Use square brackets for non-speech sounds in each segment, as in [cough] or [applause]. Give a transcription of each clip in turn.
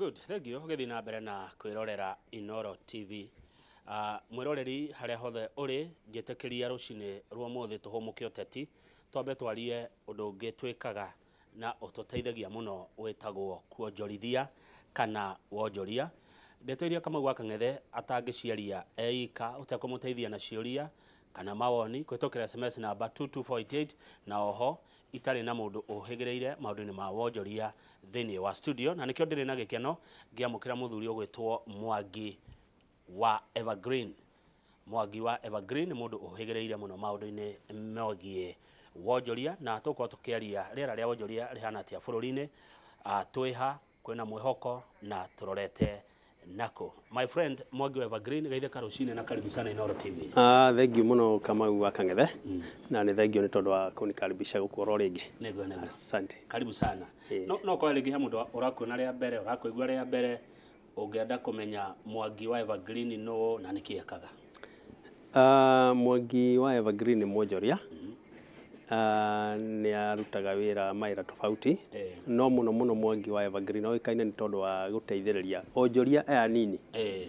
good thank you githii na mbere na kwirorera inoro tv uh, ah, mwiroreri haria hothe uri njitikiria rucini rwa muthi tuhumuke uteti twambe twarie undu ungi twikaga na ututeithagia muno witagwo kuonjorithia kana wonjoria ndeto iria kamau gakang'ethe atangĩciaria eika ũtekũmũteithia na ciũria kana mawoni kwitokira sms namba 2248 na oho itari na mundu uhigireire maundu ni ma wonjoria thiini wa studio na nikio ndiri na gikeno ngiamukira muthuri ugwitwo mwangi wa evergreen mwangi wa evergreen nä må ndå å hä gä rä ire må no maå ndå-inä wonjoria na tå korwo tå kä aria rä era rä a wonjoria rä hana tia bå rå ri-inä ah, twä ha kwä na mwä hoko na tå rorete nako my friend Mwangi wa Evergreen gaithe karucine na karibu sana inoro TV ah thank you muno kama wa Kang'ethe mm. na ni thank you ni tondu wa kuni karibisha kunikaribisha gukuora ringi nego nego asante karibu sana yeah. no no kwa ringi ha mundu urakuona ria mbere igwa ria mbere ungeenda kumenya mwagi wa Evergreen no na niki ah uh, Mwangi wa Evergreen mojoria mm. Ah, nä arutaga wä ra maä tofauti eh. no må no må no mwangi wa evergreen kaine nä tondå wa gå teithĩrĩria onjoria aya nini eh.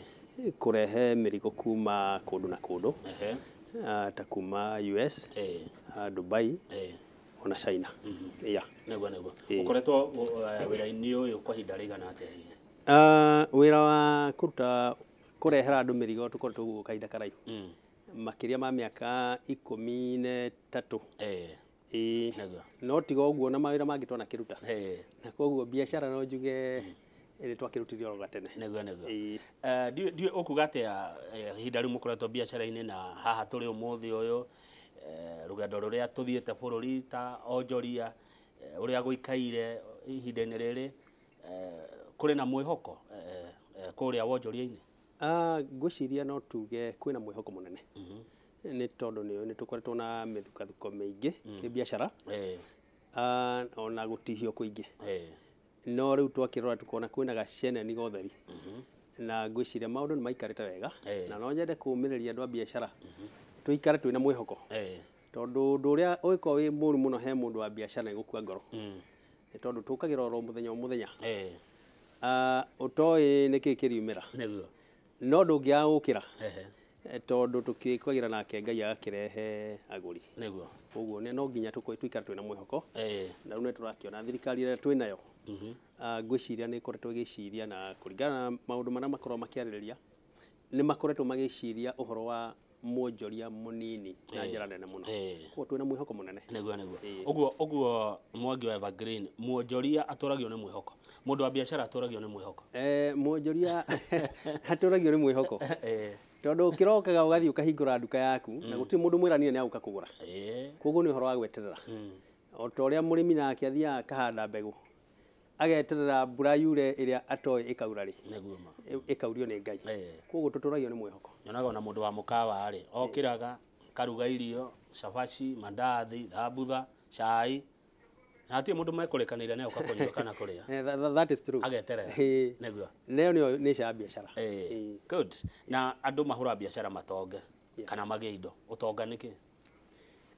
kå rehe mä rigo kuma kå ndå na kå ndå eh. uh, ah, ta kuma us eh. uh, dubai eh ona China. Mm -hmm. Yeah. Nĩguo nĩguo. Eh. Ũkoretwo uh, wĩra-inĩ ũyũ kwa ihinda rĩigana atĩa? Uh, wĩra wa kuruta kurehera andu mirigo tukoretwa kaida kahinda karaihu. Mm makiria ma miaka ikumi na tatu eh ĩĩ no tiga ũguo na mawĩra mangĩ twana kĩruta eh. na koguo biacara no njuge ĩrĩ twakĩrutithia oro gatene nĩguo nĩguo eh, ndiũĩ ũkuga atĩa eh, ihinda rĩu mũkoretwo biacara-inĩ na haha turi umuthi ũyũ rũgendo rũrĩa tũthiĩte bururi ta onjoria ũrĩa gũikaire ihinda-inĩ rĩrĩ kũrĩ na mwihoko kũrĩa wonjoria-inĩ Ah, ngwĩciria no tuge kwĩna mwĩhoko mũnene mm-hmm. nĩ tondũ tå koretwo na mä mä ingä kä kĩbiacara ah, ona gå tihio kå ingä no rĩu twakĩrora tukona kwĩna gaceneni ga ũtheri mm-hmm. na ngwĩciria ndå nä maikarä wega na no nyende ria andå a biacara tå ikare twä tũikare twĩna mwĩhoko tondũ ũndũ ũrĩa ũngĩkorwo wĩ mũru mũno he mũndũ wa biacara nĩ gũkua ngoro mm. nĩ tondũ tũkagĩra oro mũthenya o mũthenya kä ah, nĩkĩĩ kĩriumĩra no ra tondå tå kwagä ra nake ngai agakärehe agåri nä guo no nginya ikara twä na mwä mm-hmm. ah, hoko na rä u nä tå rakä thirikari ä rä a twä nayo ngwä ciria nä ĩkoretwo gä ciria na kå ringana na maå ndå a makorwo makä arä rä ria nä makoretwo magä ciria å horo wa mwonjoria munini na njira nene muno kwa twina mwihoko munene neguo neguo uguo uguo mwangi wa evergreen mwonjoria aturagio ni mwihoko mundu wa biashara aturagio ni mwihoko eh mwonjoria [laughs] aturagio ni mwihoko [laughs] eh tondå kä rokaga å gathiä å kahingå nduka yaku na mm. gå tirä må ndå mwä ranire nä agå kuguo ni gå ra koguo nä å horo wa gweterera mm. o ta å rä a må rä mi nake athiaga kahanda mbegå ageterera mbura yure iria atoe ikaura ri niguo ma ikaurio ni ngai koguo tuturagio ni mwihoko nyonaga ona mundu wa mukawa ri okiraga karuga irio cabaci mandathi thambutha cai na hatirä må ndå mekåräkanä nä oka kå kana kå rä a ageterera näguo neo nä nä ca biacara na andå mahå ra biacara matonge kana magä indo å tonga nä kä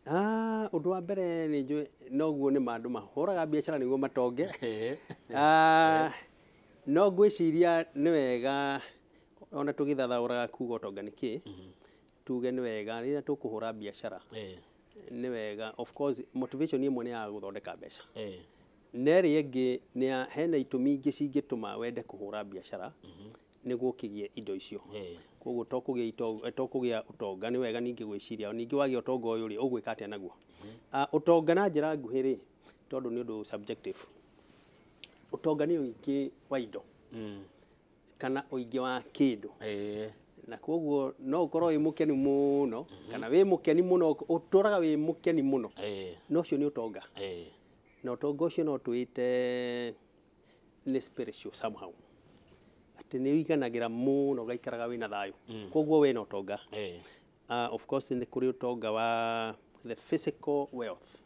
Ah, undu wa mbere nä njå noguo nä mandå mahåraga biacara nä guo matonge ah, no ngwĩciria nĩ wega ona tũgĩthathaũraga kuga ũtonga nĩ kĩ mm -hmm. tuge nĩ wega rĩrĩa tũkũhũra biacara hey. nĩ wega of course motivation ĩmwe nĩ ya gũthondeka mbeca hey. nerĩ ĩngĩ nĩ hena itũmi ingĩ cingĩtũma wende kũhũra biacara mm -hmm nä gå kä indo icio koguo tokå gä a å eh, tonga nä wega ningä gwä ciria ningä wagä a å tonga å yå rä å gwä ka atä a naguo å mm-hmm. ah, tonga na njä ra nguhä rä tondå nä å ndå å tonga nä å ingä wa indo mm. kana å ingä wa kä ndå na koguo no må keni må muno kana wi mukeni muno wä må keni muno no nä ni tonga na å ucio no twite ni spiritual somehow ra nĩ ũiganagĩra gaikaraga wä na thayå mm. koguo å tonga ah, of course rä å tonga wa the physical wealth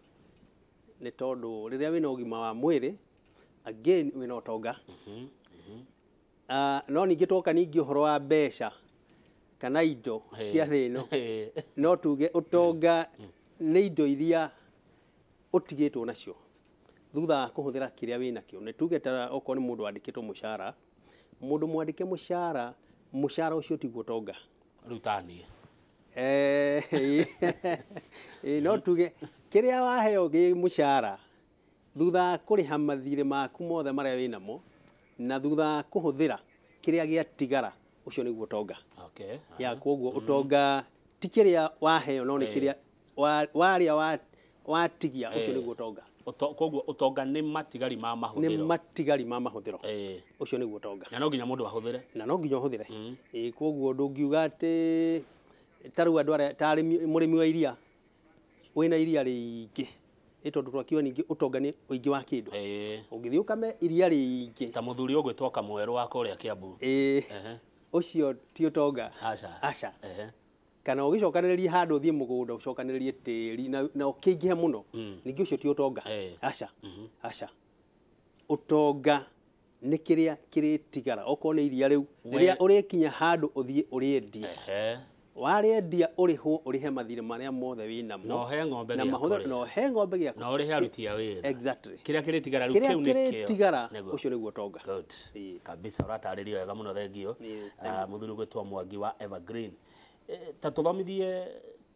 a wä na å gima wa mwĩrĩ again å tonga mm-hmm, mm-hmm. ah, no ningä twoka å horo wa mbeca kana indo cia thä no [laughs] no tuge tonga nä indo iria two nacio thutha wa wä nakä o nä tuge ta okorwo nĩ mũndũ wandĩkĩtwo mũcara mundu mwandike mushara mushara ucio tiguo tonga eh [laughs] no tuge kiria waheo gi mushara thutha kuriha mathire maku mothe maria winamo na thutha kuhuthira kiria giatigara ucio niguo utonga okay, uh -huh. ya koguo utonga mm-hmm. mm. ti kiria waheo no ni eh. kiria waria watigia ucio eh. niguo tonga koguo utonga nä matigari ma mahå nä matigari ma mahå thä ro å cio nä guo na no nginya må ndå thä re na no nginya å hå thä re mm. koguo ndå ngiuga atä tarä u tarä må rä mi wa iria wä na iria rä ingä ä tondå twakiuga ningä å tonga å ingä wa kä ndå å ngä kame iria rä ingä ta må thuri å gwä twoka mwerå wa kå rä a kä ambu å cio ti å tonga kana ũgĩcokanĩrĩria handu thie mugunda ũcokanĩrĩrie tiri na, na ukingihe muno mm. ningi ucio ti utonga hey. Eh. acha mm -hmm. acha utonga ni kiria kiritigara okorwo ni iria riu rĩu rĩrĩa ũrĩkinya handũ ũthiĩ ũrĩendia warĩendia ũrĩhwo ũrĩhe mathire marĩa mothe wĩ namo na he ng'ombe ya exactly kiria kiritigara kiu ni gĩakũkĩrĩa kĩrĩtigara ũcio nĩguo ũtonga kabisa ũratarĩrio ega muno thengio ah, mũthuri gwetwa mwangi wa evergreen ta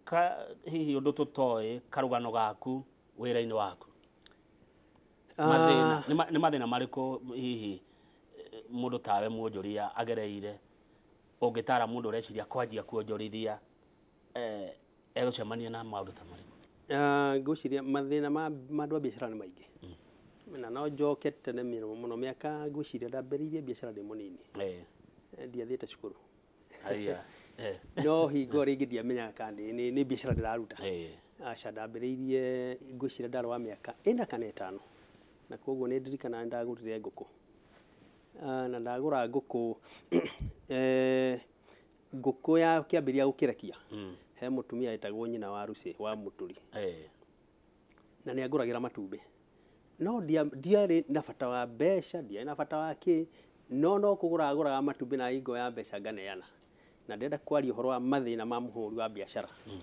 ka hihi undu tutoe karugano gaku wira-ini waku nä ah. mathäna marĩkũ hihi eh, mũndũ tawe mwonjoria agereire ũngĩtara mũndũ ũreciria kwanjia eh, egå cemania na ndå ta marĩkũ ah, ngwĩciria mathĩna ma andũ a biacara nĩ maingĩ hmm. na no njoke tene mũno mĩaka ngwĩciria ndambĩrĩirie biacara ndĩ mũnini eh. ndiathiĩte cukuru [laughs] Eh. no hingo ringi ndiamenyaga kandi nä mbiacara ndä raruta eh. aca ndambä rä irie ngå cira ndarå wa mä aka ä kana ä tano na koguo nä ndirikana ndagå rire ngå kå ah, na ndagå ra ngå ya kä ambä ria gå kä rekia hmm. he må tumia nyina wa rucä wa må tå ri eh. na nä angå ragä no ndiarä na bata wa mbeca ndiarä na bata wa no no kå gå ragå raga matumbä na hingo ya mbeca nganeana na ndenda kwari uhoro wa mathina ma muhuri wa biashara hmm.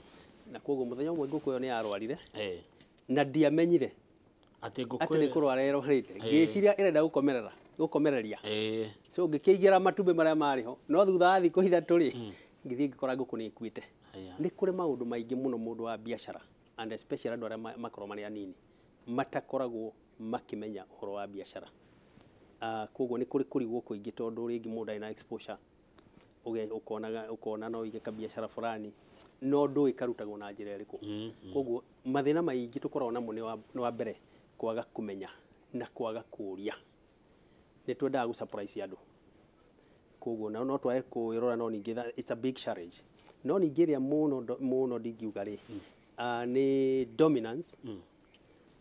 na koguo muthenya umwe nguku yo ni arwarire na ndiamenyire ati nguku ati ni kurwara rite ngiciria irenda gukomerera gukomereria eh so ngikiigira matube mara mari ho no thutha athi kuhitha turi ngithi ngikora nguku ni ikuite ni kuri maundu maingi muno mundu wa hmm. biashara and especially andu aria makoromani anini matakoragwo makimenya uhoro wa biashara uh, ah, koguo ni kuri kuri kurigwo kuingi tondu ringi mundu ina exposure ukonaga ukona no ige kabiacara fulani no ndu ikarutagwo na njira iriku mm-hmm. koguo mathina maingi tukoragwo namo ni wa mbere kwaga kumenya na kwaga kuria nä twendaga gå andå koguo no twae kå rora no ningä it's a big challenge no ningä ä rä a må no ndingiuga rä nä dominance mm.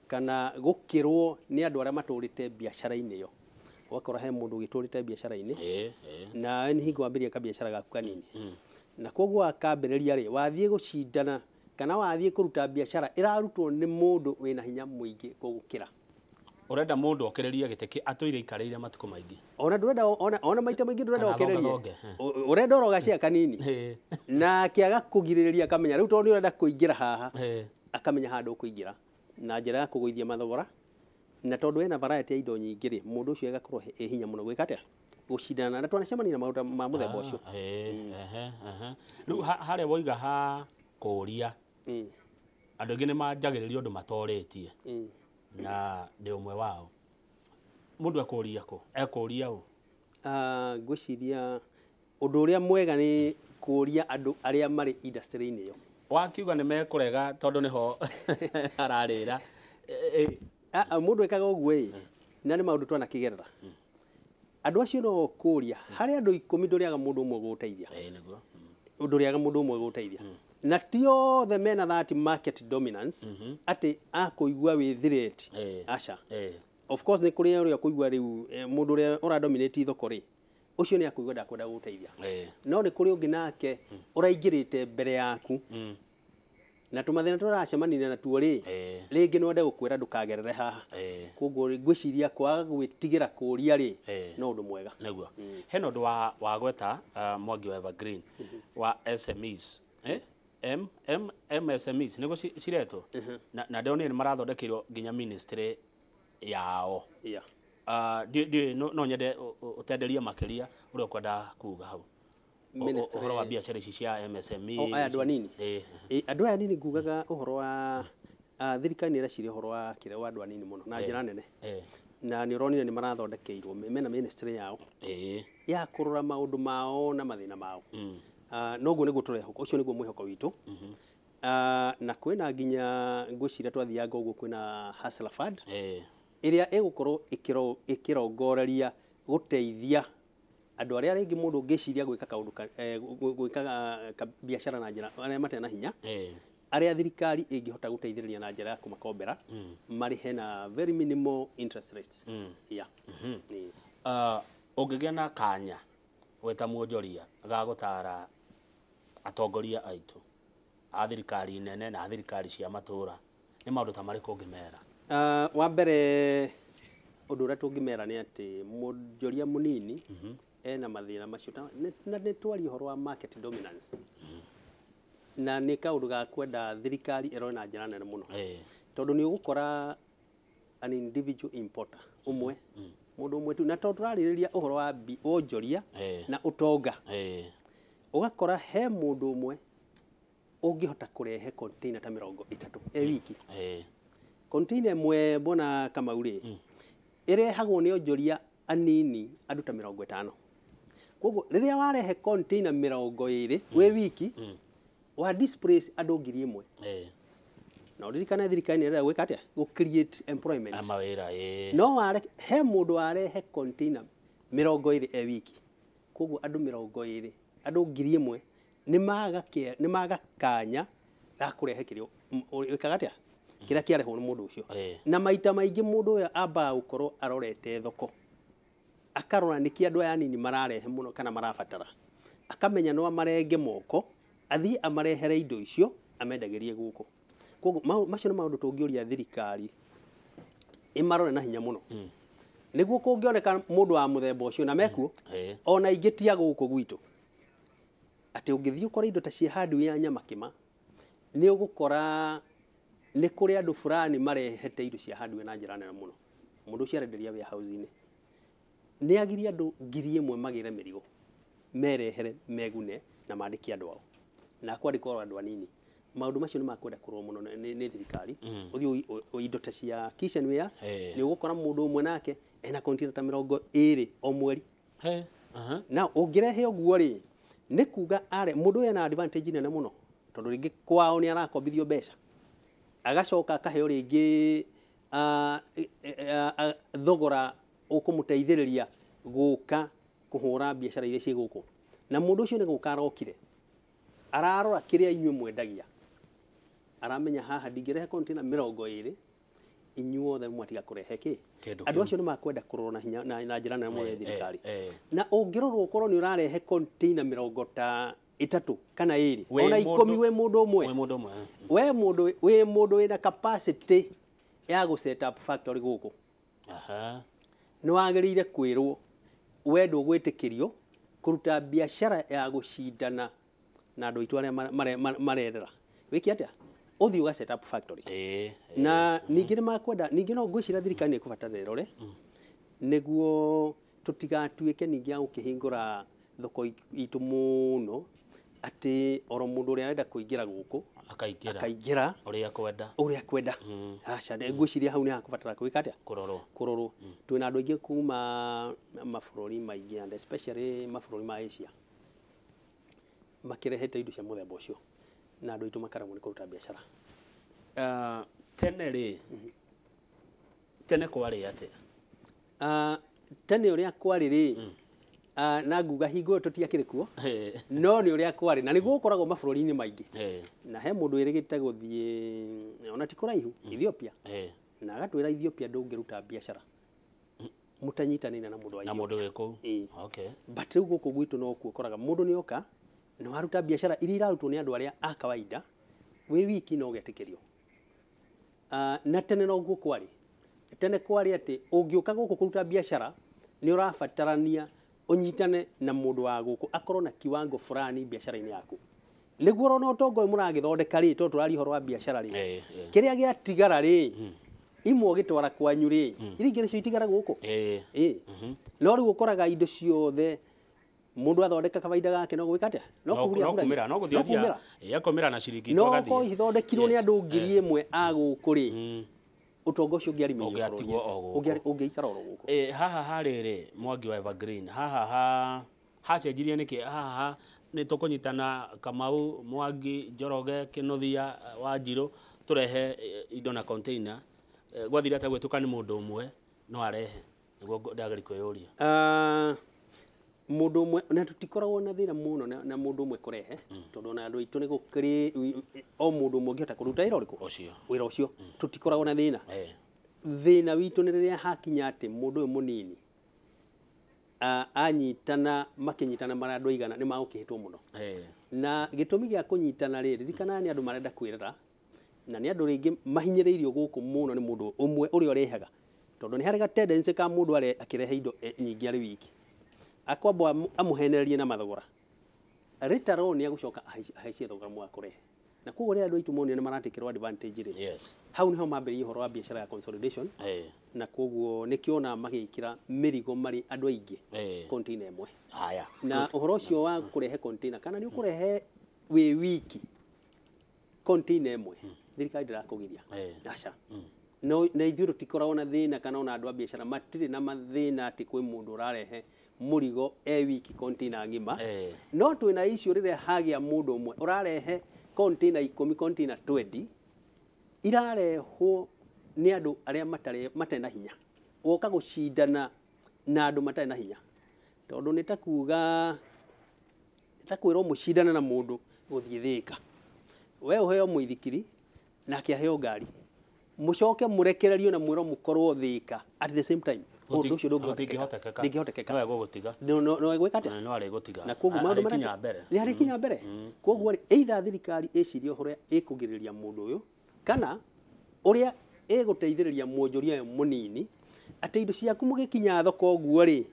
kana gå kä rwo nä andå arä a matå rä te biacara-inä yo wakora he mundu ũgĩtũrĩte biashara ini na ni higo ambiria ka biashara gaku kanini hmm. na koguo akambĩrĩria ri wathie gucindana kana wathie kuruta biacara irarutwo ni mundu wina hinya muingi kugukira urenda mundu okereria gĩtĩ atuire ikarĩire matuko maingi ona ndurenda ona, ona maita maingĩ ndũrenda okererie ũrenda orogacĩa kanini na kiaga kũgirĩrĩria kamenya rĩu tondũ ni urenda kuingira haha akamenya handu kuingira na njĩra ya kũgũithia mathogora na tondu ena variety ya indo nyingi ri mundu ucio agakorwo e hinya muno gwika atia gucindana na twanacemania na mauta ma muthemba ucio eh, mm. riu hare woiga ha kuria mm. andu aingi ni manjagiriria undu matoretie mm. na ndi umwe wao mundu ekuria ku ekuria u ah, ngwiciria undu uria mwega ni kuria andu aria mari industry-ini yo wakiuga ni mekurega tondu niho [laughs] ararira eh, eh, Ah, ah, mundu ekaga uguo na ni maundu twana kigerera andu acio no kuria hari andu ikumi nduriaga mundu umwe guteithia mm. nduriaga mundu umwe guteithia mm. na men are that market dominance mm-hmm. ati akuigua withireti acha of course ni kuri uria kuigua riu eh, mundu uria uradominate thoko ri ucio ni akuigua ndakwenda guteithia no ni kuri ungi nake uraingirite mm. mbere yaku na tumathina turacemania na rĩ rĩngĩ no ende gũkwĩra ndũkagerere haha koguo ngwiciria kwa gwitigira kuria ri no ndu mwega mm. he hena ndu wa wa gweta uh, mwangi wa evergreen mm-hmm. wa smes eh? eh? M, M, smes nego ciretwo uh-huh. na ndĩronire ni marathondekeirwo nginya ministry yao yeah. Uh, di no nyende ũtenderie makĩria uri kwenda kuga hau ministry horo wa eh, biashara ici cia MSME oh, aya adwa anini eh, eh andå aya nini ngugaga å horo wa ah, thirikari nä ĩrecirä horo wa kä wa andå anini må no na eh. njä ra nene na nä å ronire nä marathondekeirwo mena ministry yao ya kurura rora maå ndå mao na mathä mm. ah, mm-hmm. ah, na mao noguo nä guo tå rehoka å cio nä guo mwä hoko witå na kwä na nginya ngwä ciria twathianga å guo kwä na haslafad ä rä a ä gå korwo ä kä rongoreria gå teithia andå arä a rä må ndå ngä ciria gwä ka biacara na njä ra arä a na hinya eh. arä a thirikari ä ngä hota gå teithä rä ria na njä ra ya kå makombera hmm. marä hena very minimal interest hmm. ya å ngä gä a na kanya weta mwonjoria gagå tara atongoria aitå a thirikari nene na thirikari cia matå ra nä maå ndå ta marä kå ngä mera uh, ah, wa mbere å ndå å rä a tå ngä mera nä atä mwonjoria må nini mm -hmm ena mathina macio na nä twaria horo wa market dominance na nä kaå ga kwenda thirikari ä na njä nene må no tondå nä å an individual importer umwe må mm. ndå å tu na tondå tå rarä rä wa wonjoria na å tonga ũgakora he mũndũ ũmwe ũngĩhota kũrehe container ta mĩrongo ĩtatũ e mm. wiki container ĩmwe mbona kamau rĩ mm. ĩrehagwo nĩ onjoria anini andũ ta mĩrongo ĩtano koguo rĩrĩa warehe container mirongo ĩrĩ mm. we wiki mm. wa displace andå ngiri ĩmwe na ririkana thirikari nä gwä ka atä gå create employment ah, no ware he må ndå warehe container mirongo rongo ä rä e wiki koguo andå mä rongo ä rä andå ngiri ä mwe nä maga kanya ga kå rehe kä rä kaga atä mm. kä rä a kä arehwo nä må ndå å cio na maita maingä må ndå å yå ambaga gå korwo arorete thoko akarora nä kä andå aya nini mararehe må no kana marabatara akamenya no amarenge moko athi amarehere indo icio amendagä rie gå kå koguo macio nä maå ndå tå ngä å ria thirikari ä marore na hinya må no mm. nä guo kå ngä oneka må ndå wa må themba å cio na mekuo hmm. ona ingä tia gå kå gwitå atä å ngä thiä å kora indo ta ciä handå ya nyama kä ma nä å gå kora nä kå rä andå burani marehete indo cia handå na njä ra nene må no må ndå ũcio arenderia warehousinä nä agirie andå ngiri ä mwe magä re mä rigo merehere megune na mandä andå ao na kwandä korwo andå anini maå ndå macio nä makwenda kå rwo må no nä thirikari å mm. thiä indo ta cia nä å gå kora må ndå å mwe nake ena ta mä rongo ä rä o mweri uh-huh. na å ngä rehe å guo rä nä kuga are må ndå ena advantage nene må no tondå rä ngä kwao nä arakombithio mbeca agacoka akaheo rä ngä ah, eh, eh, ah, thogora ukumuteithiriria guka kuhura biashara ile ciguku na mundu ucio ni guka arokire ararora kiria inyu mwendagia aramenya haha ndingĩrehe container mĩrongo ĩrĩ inyuothe mwatiga kurehe ki andũ acio ni makwenda kũrorwo na hinya na njĩra eh, eh, eh. na mũno thirikari na ungirorwo ũkorwo nĩ ũrarehe container mirongo ta itatu kana ĩrĩ ona ikomi we mundu ũmwe we mundu we mundu we mundu wĩna capacity ya go set up factory guku gũkũ nä wagä kwirwo rio kå kuruta biashara ya cindana na andå aitå arä marerera wä ke atä å thiä å ga factory eh, na ningä nä makwenda ningä no ngwä cira thirikani nä kå batarana rore mm. nä guo tå tigatuä ke ningä agå kä hingå ra thoko itå må no atä oro må ndå å rä a arenda kå ingä ra gå kå akaingä ra å rä a kwenda å rä mm. mm. ciria hau nä hakåbatara kwä ka atä a kå rorwo mm. twä na andå aingä kuma mabå rå ri maingä and especially mabå rå ri ma asia makä rehete indo cia må themba å cio na andå aitå makaremwo nä kå ruta biacara uh, tene ri mm-hmm. ah, mm -hmm. tene kwarä atä uh, tene å rä a kwarä rä mm. Ah, na nguga hingo ĩyo tũtiakĩrĩ kuo no nĩ ũrĩa kwarĩ na nĩguo gũkoragwo mabũrũri-inĩ maingĩ na he mũndũ wĩrĩgĩte gũthiĩ ona ti kũraihu mm. Ethiopia na agatwĩra Ethiopia ndũngĩruta biacara mũtanyitanĩire na mũndũ wa mũndũ wĩ kũu okay but rĩu gũkũ gwitũ no kuo ũkoraga mũndũ nĩ oka na waruta biacara iria irarutwo nĩ andũ arĩa a akawaida wĩ wiki no ũgetĩkĩrio ah, na tene noguo kwarĩ tene kwarĩ atĩ ũngĩũka gũkũ kũruta biacara nĩ ũrabatarania unyitane na mundu wa guku akorwo na kiwango fulani biacara-inä yaku niguo guo rona tongo må ragä thondeka rä tå horo wa biacara rä eh, eh. kiria hey. kä rä a gä atigara rä hmm. imwe å gä twara kwanyu rä hmm. nä cio itigara gå kå eh mm-hmm. no rä u koraga indo ciothe mundu athondeka kabaida gake no gwika atia no kuhuria no ya yakomira eh, na ciringi no ko ithondekirwo ni andu ngiri imwe aguku ri utonga ucio ungiari menyo ungiikara oro guku eh haha harere mwangi wa evergreen haha ha hacenjirie niki haha ha ni nyitana kamau mwangi njoroge kĩnuthia wanjiru turehe indo na container gwathire atĩa gwĩtũka nĩ mũndũ mwe no arehe nĩguo ndagĩrĩ kwĩyũria ah, mundu umwe na tutikoragwo na thina muno na mundu umwe kurehe tondu na andu aitu ni gukiri o mundu umwe ngihota kuruta wira uriku ucio wira ucio mm. tutikoragwo na thina thina witu ni riria hakinya ati mundu uyu munini anyitana makinyitana marandu aigana ni magukihitwo muno na gitumi gia kunyitana riri ririkana ni andu marenda kwirira na nä andå rä mahinyä guku muno ni mundu umwe uria urehaga tondu ni hari ga ka mundu akä rehe indo e, nyingi arä wiki akwamba amuhenerie na mathogora ritaro ni agucoka ahaicie thogora mwa kurehe na koguo rä andå aitå monio nä maratäkä advantage ri yes. hau nä ho mambä horo wa biacara ya consolidation eh na koguo nä kä magä kä ra mä rigo marä andå aingä hey. ä na å horo cio wa kurehe container kana ni å kå rehe wä wiki ä mwe hmm. thirikari ndä rakå giria aca hmm. na ithuä tå tikoragwo na thä kana ona andå a biacara matiri na mathina na atä kwä rarehe murigo e wiki container ngima eh. no twina issue rire hagi ya mudu umwe urarehe container ikumi container 20 irarehwo ni andå aria matare mate na hinya woka gucindana na andå matare na hinya tondu nä ta kuga nä na må ndå we å muithikiri na ithikiri ngari mucoke murekererio na mwiro mukorwo thika at the same time undu ucio ndungihotekeka ndingihotekeka no egugutiga no egwika atia no arigutiga na koguo maundu mara kinya mbere ni ari kinya mm. mbere mm. koguo either thirikari icirie uhoro ikugiriria mundu uyu kana uria iguteithiriria mwonjoria uyu munini atä indo ciaku må gä kinya thoko å guo rä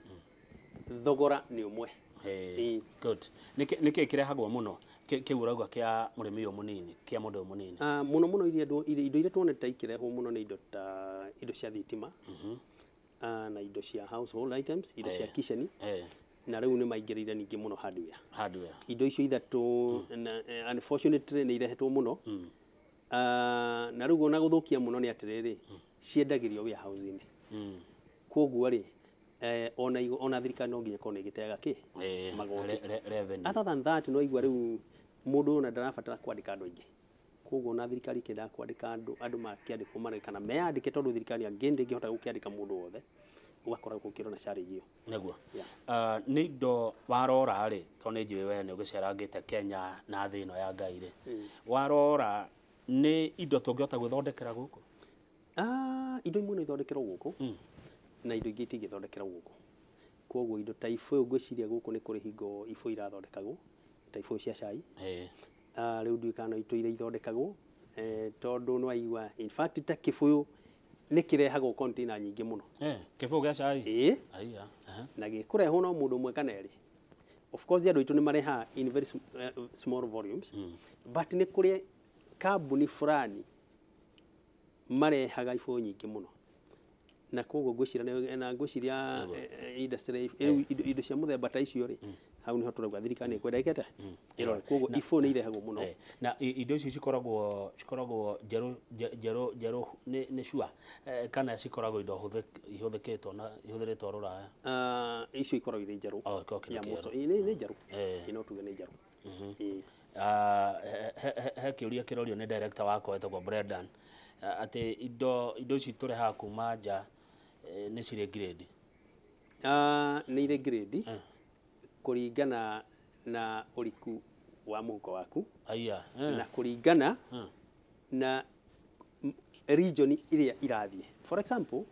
thogora nä å mwe nä kä kä rehagwo må no kä u å rauga kä a må rä mi å må nini kä a må ndå å må nini ah, må no må no indo iria tuonete ikä rehwo må no nä indo ta indo cia thitima mm -hmm. Ah, na indo cia household items indo cia eh. kitchen eh. na rä u nä maingä rä ire ningä må no indo icio ithatå nä hmm. irehetwo må no na rä eh, u hmm. ah, ona gå thå kia må no nä atä rä rä hmm. ciendagä rio warehouse-inä koguo rä ona ona thirikari no nginya korwo nä gä teaga kä magoti other than that no igua rä u må ndå na ndarabatara kwandä ka andå aingä koguo na thirikari kenda kwandika andu andu makiandikwo marekana meyandike tondu thirikari angi ndingihota gukiandika mundu wothe gukakora gukirwo na challenge iyo niguo yeah. uh, ah, ni indo warora ri to ni njui we ni ugicerangite kenya na thi ino ya ngai ri mm. warora ni indo tungihota gwithondekera guku ah indo imwe no ithondekerwo guku mm. na indo ingi itingithondekera guku koguo indo ta ibu ngwiciria guku ni kuri hingo ibu irathondekagwo ta ibu cia cai hey. Ah, rä u ndiå kana itå iria ithondekagwo eh, tondå nä waigua in fact ta kä bå nä kä rehagwo container nyingä må eh, eh? no kä bå gä cai ä na gä kå rehwo no må ndå mwe kana erä of course andå aitå nä marehaga in very small volumes mm. but nä kå rä kambuni fulani marehaga ibå nyingä må no na koguo ngwiciria na ngwiciria indo cia må themba ta icio rä hau niho turaigua thirikari nikwendekete mm. irore mm. koguo ifo ni irehagwo muno na indo icio cikoragwo cikoragwo njerũ njerũ njerũ nĩ cua eh, kana cikoragwo indo ihũthĩkĩtwo na ihũthĩrĩtwo rũraya ah, icio ikoragwo irĩ njerũ oh, nĩ njerũ eh. no tuge nĩ njerũ mm-hmm. ah, he kĩũria kĩrorio nĩ director wakwa etagwo Brendan eh, atĩ indo indo ici tũrehaga kuma nja nĩ cirĩ grade ah, nĩ irĩ grade kuringana na uriku wa mũhuko waku Aya, eh. na kuringana na region iria irathie for example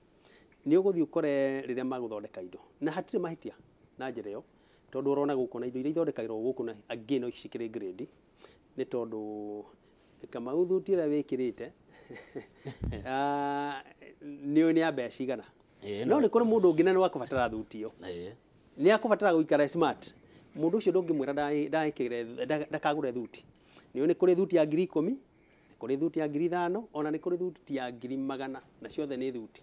ni ugothi ukore rĩrĩa maguthondeka indo na hatire mahitia na njĩra tondu urona guko na indo iria ithondekagĩrwo guko na again no cikĩrĩ grade ni tondu kamau thuti ĩrĩa wĩkĩrĩte [laughs] ah, nĩ ni nĩ ya no ni kuri mundu ngina ni wakubatara wakũbatara thuti yo nä akå guikara smart må ndå å cio ndå ngä mwä ra thuti nä nä kå rä thuti ya ngiri ikå mi kå rä thuti ya ngiri ithano ona nä kå rä thuti ya ngiri magana na ciothe nä thuti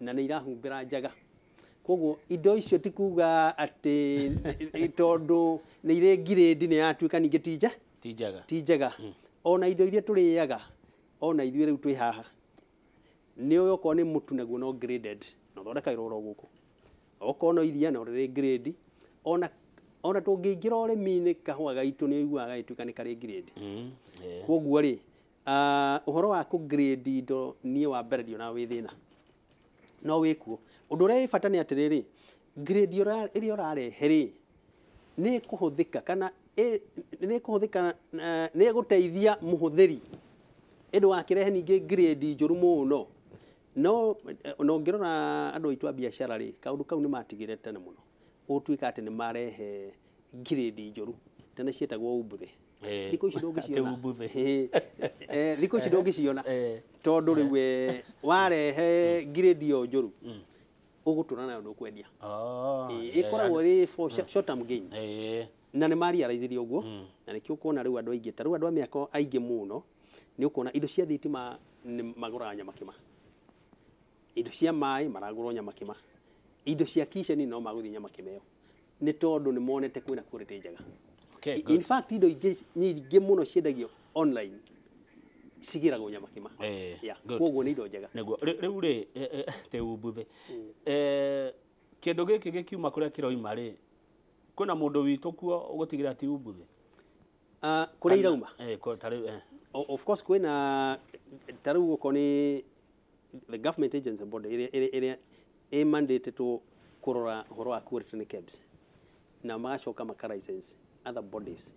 na nä irahumbä ra njaga koguo indo icio tikuga atä tondå nä irä ngirä nä yatuä ka ningä tinjega ti njega hmm. ona indo iria tå rä aga ona ithuä rä u twä haha nä å yå okorwo nä må tu naguo no na å thondekagä gå kå okorwo no iria no rä grade ona ona tå ngä ingä ra å rä mi-nä kahå agaitå nä aiguaga gagä tuä ka nä karä ngrdi mm, koguo rä å ah, horo wa kå grdi indo niä wambererio na wä thä na no wä kuo å ndå å rä a ä bata nä atä rä rä grdi ä rä a å rarehe rä nä kå hå thä ka kana nä kå hå thä ka ah, nä gå teithia må hå thä ri ä ndå wakä rehe ningä grdi njå ru må å no no eh, no ngirona andu aitu a biacara ri kaundu kau ni matigire tene muno utuika ati ni marehe grade njoru tene cietagwo umbuthe eh. thikå ici ndå ngä ciona tondå rä u warehe mm. ngirä yo njå ru å mm. gå tå ra nayo ndå kwendia ä koragwo rä na nä mariaraicirie å guo mm. na nä kä å kuona rä u andå ta rä andu a mä ako aingä må no nä å indo cia thitima nä magå raga nyamakä ma indo cia maĩ maragurwo nyama kĩma indo cia kitchen no magũthiĩ nyama kĩmeo nĩ tondũ nĩ monete kwĩna quality njega okay, good. in fact indo ingĩ nyingĩ mũno ciendagio online cigiragwo nyama kima eh, yeah. good koguo ni indo njega nĩguo rĩu te teu mbuthe kĩndũ gĩkĩ gĩkiuma kũrĩa kĩroima rĩ kwĩna mũndũ witũ kuo ũgũtigĩra ti umbuthe uh, kũrĩa irauma eh, eh. of course kwĩna tarĩu ũko the government agency board ä mandate tå kå rora å horo wa nä kebs na magacoka maka license other bodies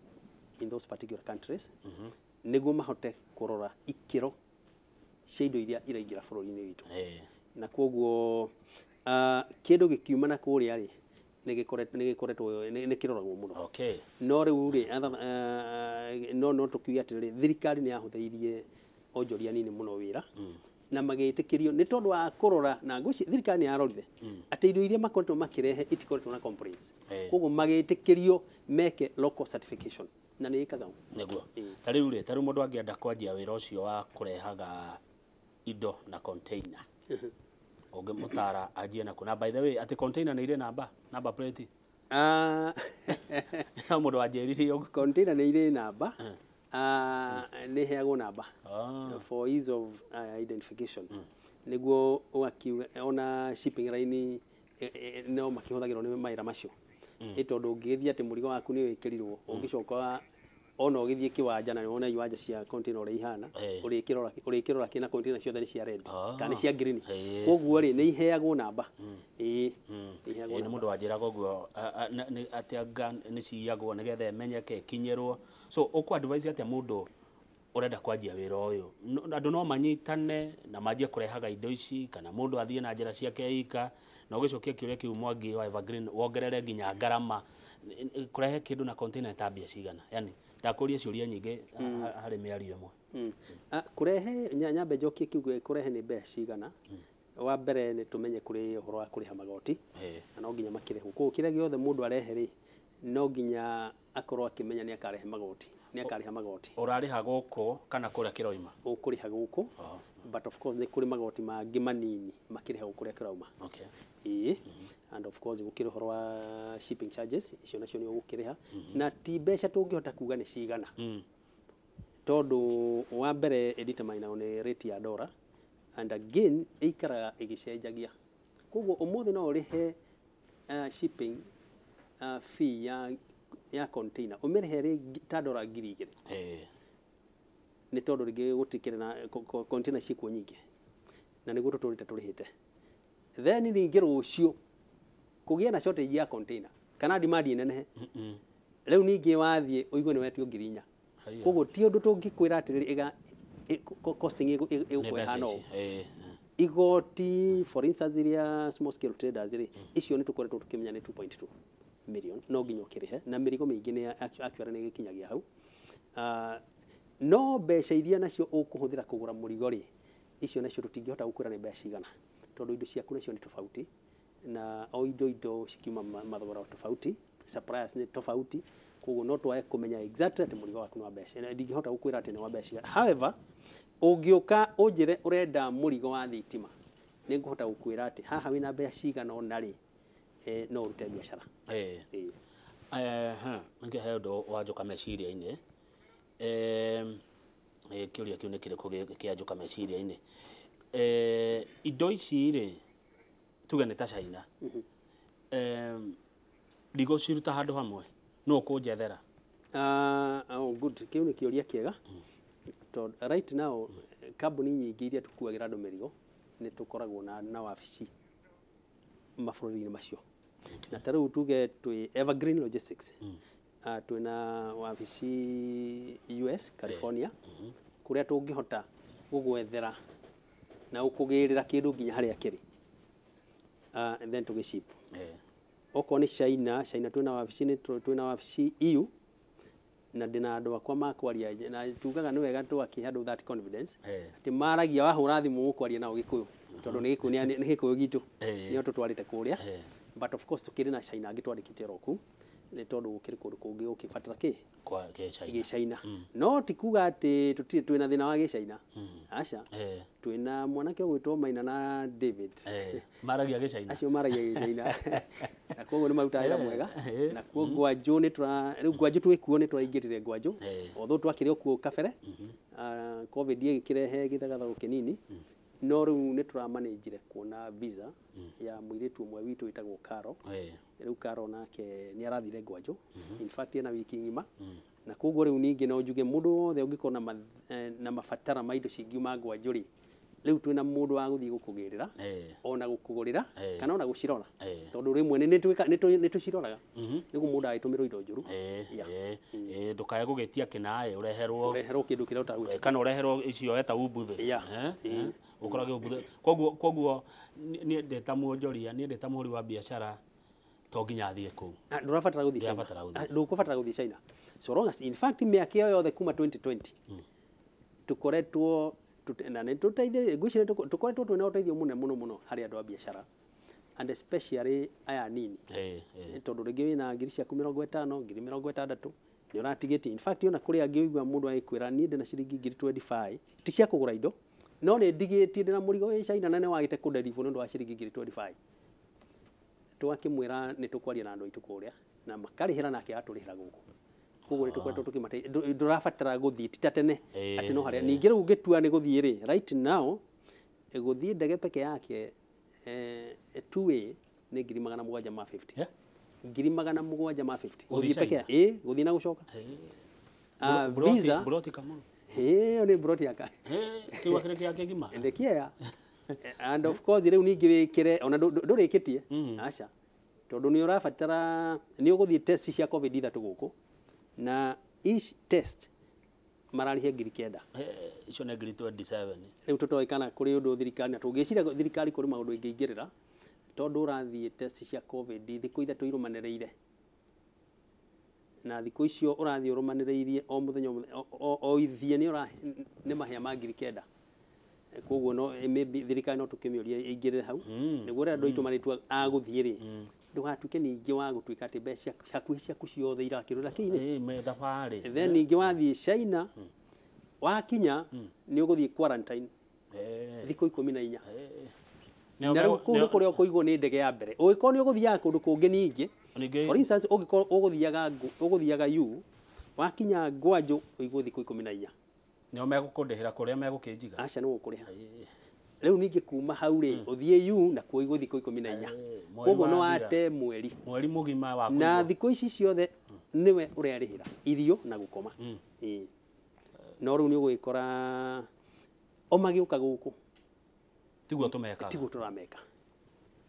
in those particular countries mm -hmm. niguo mahote kurora ikiro cia indo iria iraingira bũrũri-inĩ witũ hey. na koguo uh, kĩndũ gĩkiuma na kũrĩa rĩ nĩgĩkoretwo nĩkĩroragwo mũno okay. no rĩu rĩ uh, no no tũkiuge atĩrĩrĩ thirikari nĩ yahũthĩirie onjoria nini muno wira mm na magĩtĩkĩrio ni tondu wa kurora na ngwĩci thirikari nĩ yarorire mm. ati indo iria makoretwo makĩrehe itikoretwo na compliance hey. koguo magĩtĩkĩrio meke local certification na ni ikaga nĩguo ta rĩu rĩ ta rĩu mũndũ angĩenda kwanjia wĩra ucio wa kurehaga indo na container uh-huh. ũngĩmũtara mutara nakuo na kuna by the way ati container nĩ ile namba namba plate ah. [laughs] mũndũ wanjĩririe ũguo container nĩ ile namba uh-huh. Ah, nä heagwo namba ah. for ease of uh, identification mm. niguo ona shipping line e, e, no makihuthagirwo nä maä ra macio ä hmm. tondå å ngä thiä atä må rigo waku nä wä kä rirwo å hmm. ngä coka ona ugithie kiwanja na ona iwanja cia container uri ihana urikirora urikirora kina container ciothe ni cia red ah. kana cia green koguo ri ni iheagwo namba ii hmm. hmm. iheagwo ni mundu wanjira koguo ati anga ni ciagwo nigetha imenyeke kinyerwo so uku advise ati mundu urenda kwanjia wira uyu andu no manyitane na majia kurehaga indo ici kana mundu athie na njira ciake ika na ugicokia kiuria kiu mwangi wa evergreen wongerere nginya ngarama kurehe kindu na container ta mbia cigana yani ndakuria ciuria nyingi hmm. harä mä ario ä hmm. ah, kå rehe nyambe njokie kiugo kurehe rehe nä mbeca cigana hmm. wa mbere nä tå menye kå rä å horo wa kå rä ha magoti na no nginya makĩrehwo koguo kĩrĩa gĩothe mũndũ arehe rĩ no nginya akorwo akĩmenya nĩ akarehe magoti nĩ akarĩha magoti ũrarĩha gũkũ kana kũrĩa kĩroima ũkũrĩha gũkũ but of course nĩ kũrĩ magoti mangĩ manini makĩrĩha gũkũ kũrĩa kĩroima okay ii e, and of course gukira horo wa shipping charges icio nacio ni ugukiriha mhm. na ti mbeca tungihota kuga ni cigana mm. tondu wa mbere ĩdeterminago nĩ rate ya dora and again ĩikaraga ĩgĩcenjagia koguo ũmũthĩ no ũrĩhe uh, shipping uh, fee ya ya container ũmĩrĩhe rĩngĩ ta dora ngiri igĩrĩ hey. nĩ tondũ rĩngĩ gũtikĩrĩ na container cikuo nyingĩ na nĩguo tũtũrĩte tũrĩhĩte then ni rå ucio kugia na shortage ya container kana demand inenehe mm -mm. rä u ningä wathiä å igue nä wetio ngiri inya ti undu tungikwira tå ngä kwä ra atä rä rä ĩgũkũĩhana igoti for instance iria small scale traders rĩ mm. icio ni tukoretwo tukimenya ni 2.2 million no ginyo ũkĩrĩhe na mirigo mingi ni actually ni gikinyagia hau ah, no besha iria nacio ukuhuthira kugura murigo ri icio nacio tutingihota gukwira ni besha igana tondå indo cia kuna recio nä tofauti na o indo indo cikiuma mathogora tofauti suppliers nä tofauti koguo no twae kumenya exact atä må rigo waku wa mbeca na gå kwä ra atä wa mbeca however ũngĩũka ũnjĩre urenda mũrigo wa thitima nĩ ngũhota gũkwĩra atĩ haha wĩna mbeca cigana ũna rĩ eh, no ũrute biacara ngä he å ndå wanjå ka meciria-inä ehm, kä å ria kä u nä kä rä kå kä anjå ka meciria-inä eh, indo ici rĩ tuge nĩ ta caina mm-hmm. ndigå ciruta handå hamwe no å kå njethera ah, oh, kä u nä kä å ria kĩega mm. right now kambuni nyingĩ iria tũkuagĩra andũ mĩrigo nĩ tũkoragwo na na wabici mabũrũri-inĩ macio na ta mm. ah, u tuge twä twä na mm. uh, twĩna wabici US California yeah. mm -hmm. kũrĩa tũngĩhota gũgwethera na ukugirira kindu nginya haria kiri uh, ah, and then ship yeah. oko ni China China tuna twina wabici twina wabici EU na ndina andå akwa makwaria na tugaga ni wega tu twakä do that confidence eh. atä maragia wahå thimu kwaria nao gikuyu tondå nä gikuyu eh. ni nä o tå twarä te kå rä eh. but of course tå kä rä na caina angä roku nä tondå gå kä kungi kå ki kwa ngä gå kä batara caina no ti kuga atä tå twä na thä na wa gä caina mm. aca twä na mwanake å maina na david maragia gä caina acio maragia gä caina [laughs] na koguo nä maruta wä mwega na kuo wa mm-hmm. nä tå rä u ngwanjå twä kuo nä twaingä rä re ngwanjå othå twakä rä kuo kabere mm-hmm. ah, covid ä gä kä rehe gä thagathagå kä nini mm -hmm no riu ni turamanejire kuona visa mm. ya muiritu umwe witu itagwo Karo eh. rä u Karo nake nä arathire ngwanjå mm -hmm. in ena wiki ngima mm. na koguo u ningä no njuge ndå wothe ungikorwo na, ma, eh, na mabatara ma indo cingiuma ngwanjå rä riu twina mundu wa guthii gukugirira eh. ona gukugurira eh. kana ona gucirora tondu rimwe ni tuciroraga niguo mundu agitumirwo indo njuru ndukae gugitia kinae ureherwo ureherwo kindu kiria utagwita kana ureherwo icio eta umbuthe ukorage umbuthe koguo koguo ni ndeta mwonjoria ni ndeta muhuri wa biashara to nginya athie kuu ah, ndurabatara guthii China ndukubatara guthii ah, China so long as in fact miaka iyo yothe kuma 2020 tukoretwo na nä tå teithä ngå ici tå tå andå a biacara and especially aya nini hey, hey. tondå ngiri ciaku mä rongo ngiri mä rongo ätandatå nä å ratigä ona kå rä angä å igua må ciringi ngiri ti cia kå indo no nä ndigä tie ndä na caina nene wagä te kå nderibå nä wa ciringi ngiri tågakä mwä ra nä tå kwaria na andå aitå kå rä a na makarä hä ra nake agatå rä hä ra gå koguo nä tå koretwo ah. tå kä mateithia ndå rabatara gå thiä ti tene eh. atä no harä a ningä rä u ngä tua nä gå thiä rä right now gå thiä ndege peke yake eh, two way nä ngiri magana mũgwanja ma 50 ngiri magana mũgwanja ma 50 gå thiä peke ä eh, gå na gå coka ah, visa broti yaka ndä kieya and of course rä u ningä wä kä re ona ndå rä kä tie aca tondå nä å rabatara nä å gå thiä test cia covid ithatå gå kå na each test mararihia ngiri kenda icio nä ngiri rä u tå toä kana kå rä å ndå thirikari na tå ngä cira thirikari kå rä maå ndå ingä ingä rä ra tondå å rathiä test cia covid thikå ithatå irå ire na thikå icio å rathiä å rå rä irie o må thenya o ithie nä mahä a ma ngiri kenda eh, koguo no eh, maybe thirikari no tå kä mä å ria ingä rä hau hmm. nä guo rä andå aitå hmm. marä tua agå thiä rä ndugatuike ningi wa gũtuĩka atĩ mbeca hakuhĩ ciaku ciothe irakĩrũra kĩinĩ thabarĩ then ningĩ wathiĩ China hmm. wakinya hmm. ni ũgũthiĩ quarantine thikũ ikũmi na inya na rĩu kũu nĩ kũrĩa ũkũigwo nĩ ndege ya mbere ũngĩkorwo nĩ ũgũthiaga kũndũ kũngĩ ningĩ for instance ũngĩkorwo ũgũthiaga yu wakinya ngwanjũ ũigwo thikũ ikũmi na inya nĩo megũkũndĩhĩra kũrĩa megũkĩnjiga aca nĩ ha riu ningi kuma hau ri uthie mm. yu na kuo iguthi ko 14 koguo no ate mweri mweri mugima wa na thiko ici ciothe mm. niwe urerihira irio na gukoma mm. no riu ni ugwikora o magiuka guku tiguo tumeka tiguo turameka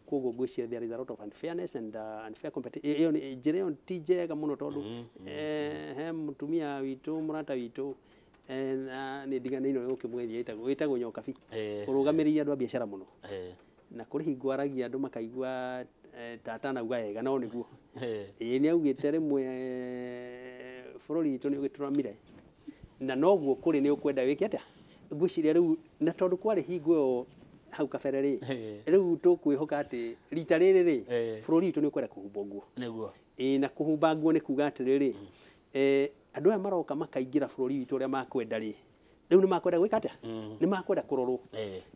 koguo ngwiciria there is a lot of unfairness and uh, unfair competition iyo njira iyo ti njega muno tondu mm-hmm. eh, he mutumia witu murata witu na uh, nä ndiganä irwo å kä mgeithia wä tagwo nyokabi å eh. rå gamä rä ire andå a biacara må eh. eh, no na kå rä hingo aragia andå makaigua tata nauga wega no nä guo ä nä augä te rä mwe bå rå witå nä å gä tå ramire na noguo kå rä nä å kwenda wä ke atä ngwĩciria rĩu na tondũ kwarĩ hingo ri hau kabere rĩ rĩu tũkwĩhoka atĩ rita rĩrĩ rĩ bũrũri witũ nĩ ũkwenda kũhumba nguo nĩguo ĩĩ na kũhumba nguo andå aya maroka makaingä bũrũri witå å rä a makwenda rä rä u nä makwenda gwä ka atä mm. nä makwenda kå rorwo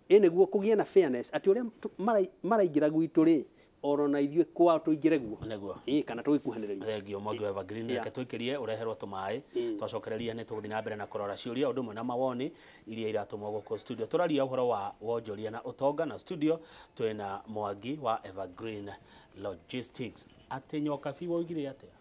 ä nä guo kå gä e na atä å rä a maraingä ra gwitå rä oro na ithuĩ kwao tũingĩre guo nĩguo ĩĩ kana tũgĩkuhanĩrĩria thengio mwangi weva green reke twĩkĩrie ũreherwo tũmaĩ twacokereria nĩ tũgũthiĩ na mbere na kũrora ciũria ũndũ ũmwe na mawoni iria iratũmwo gũkũ studio tũraria ũhoro wa wonjoria na utonga na studio twĩna mwangi wa evergreen logistics atĩ nyokabi woigire atĩa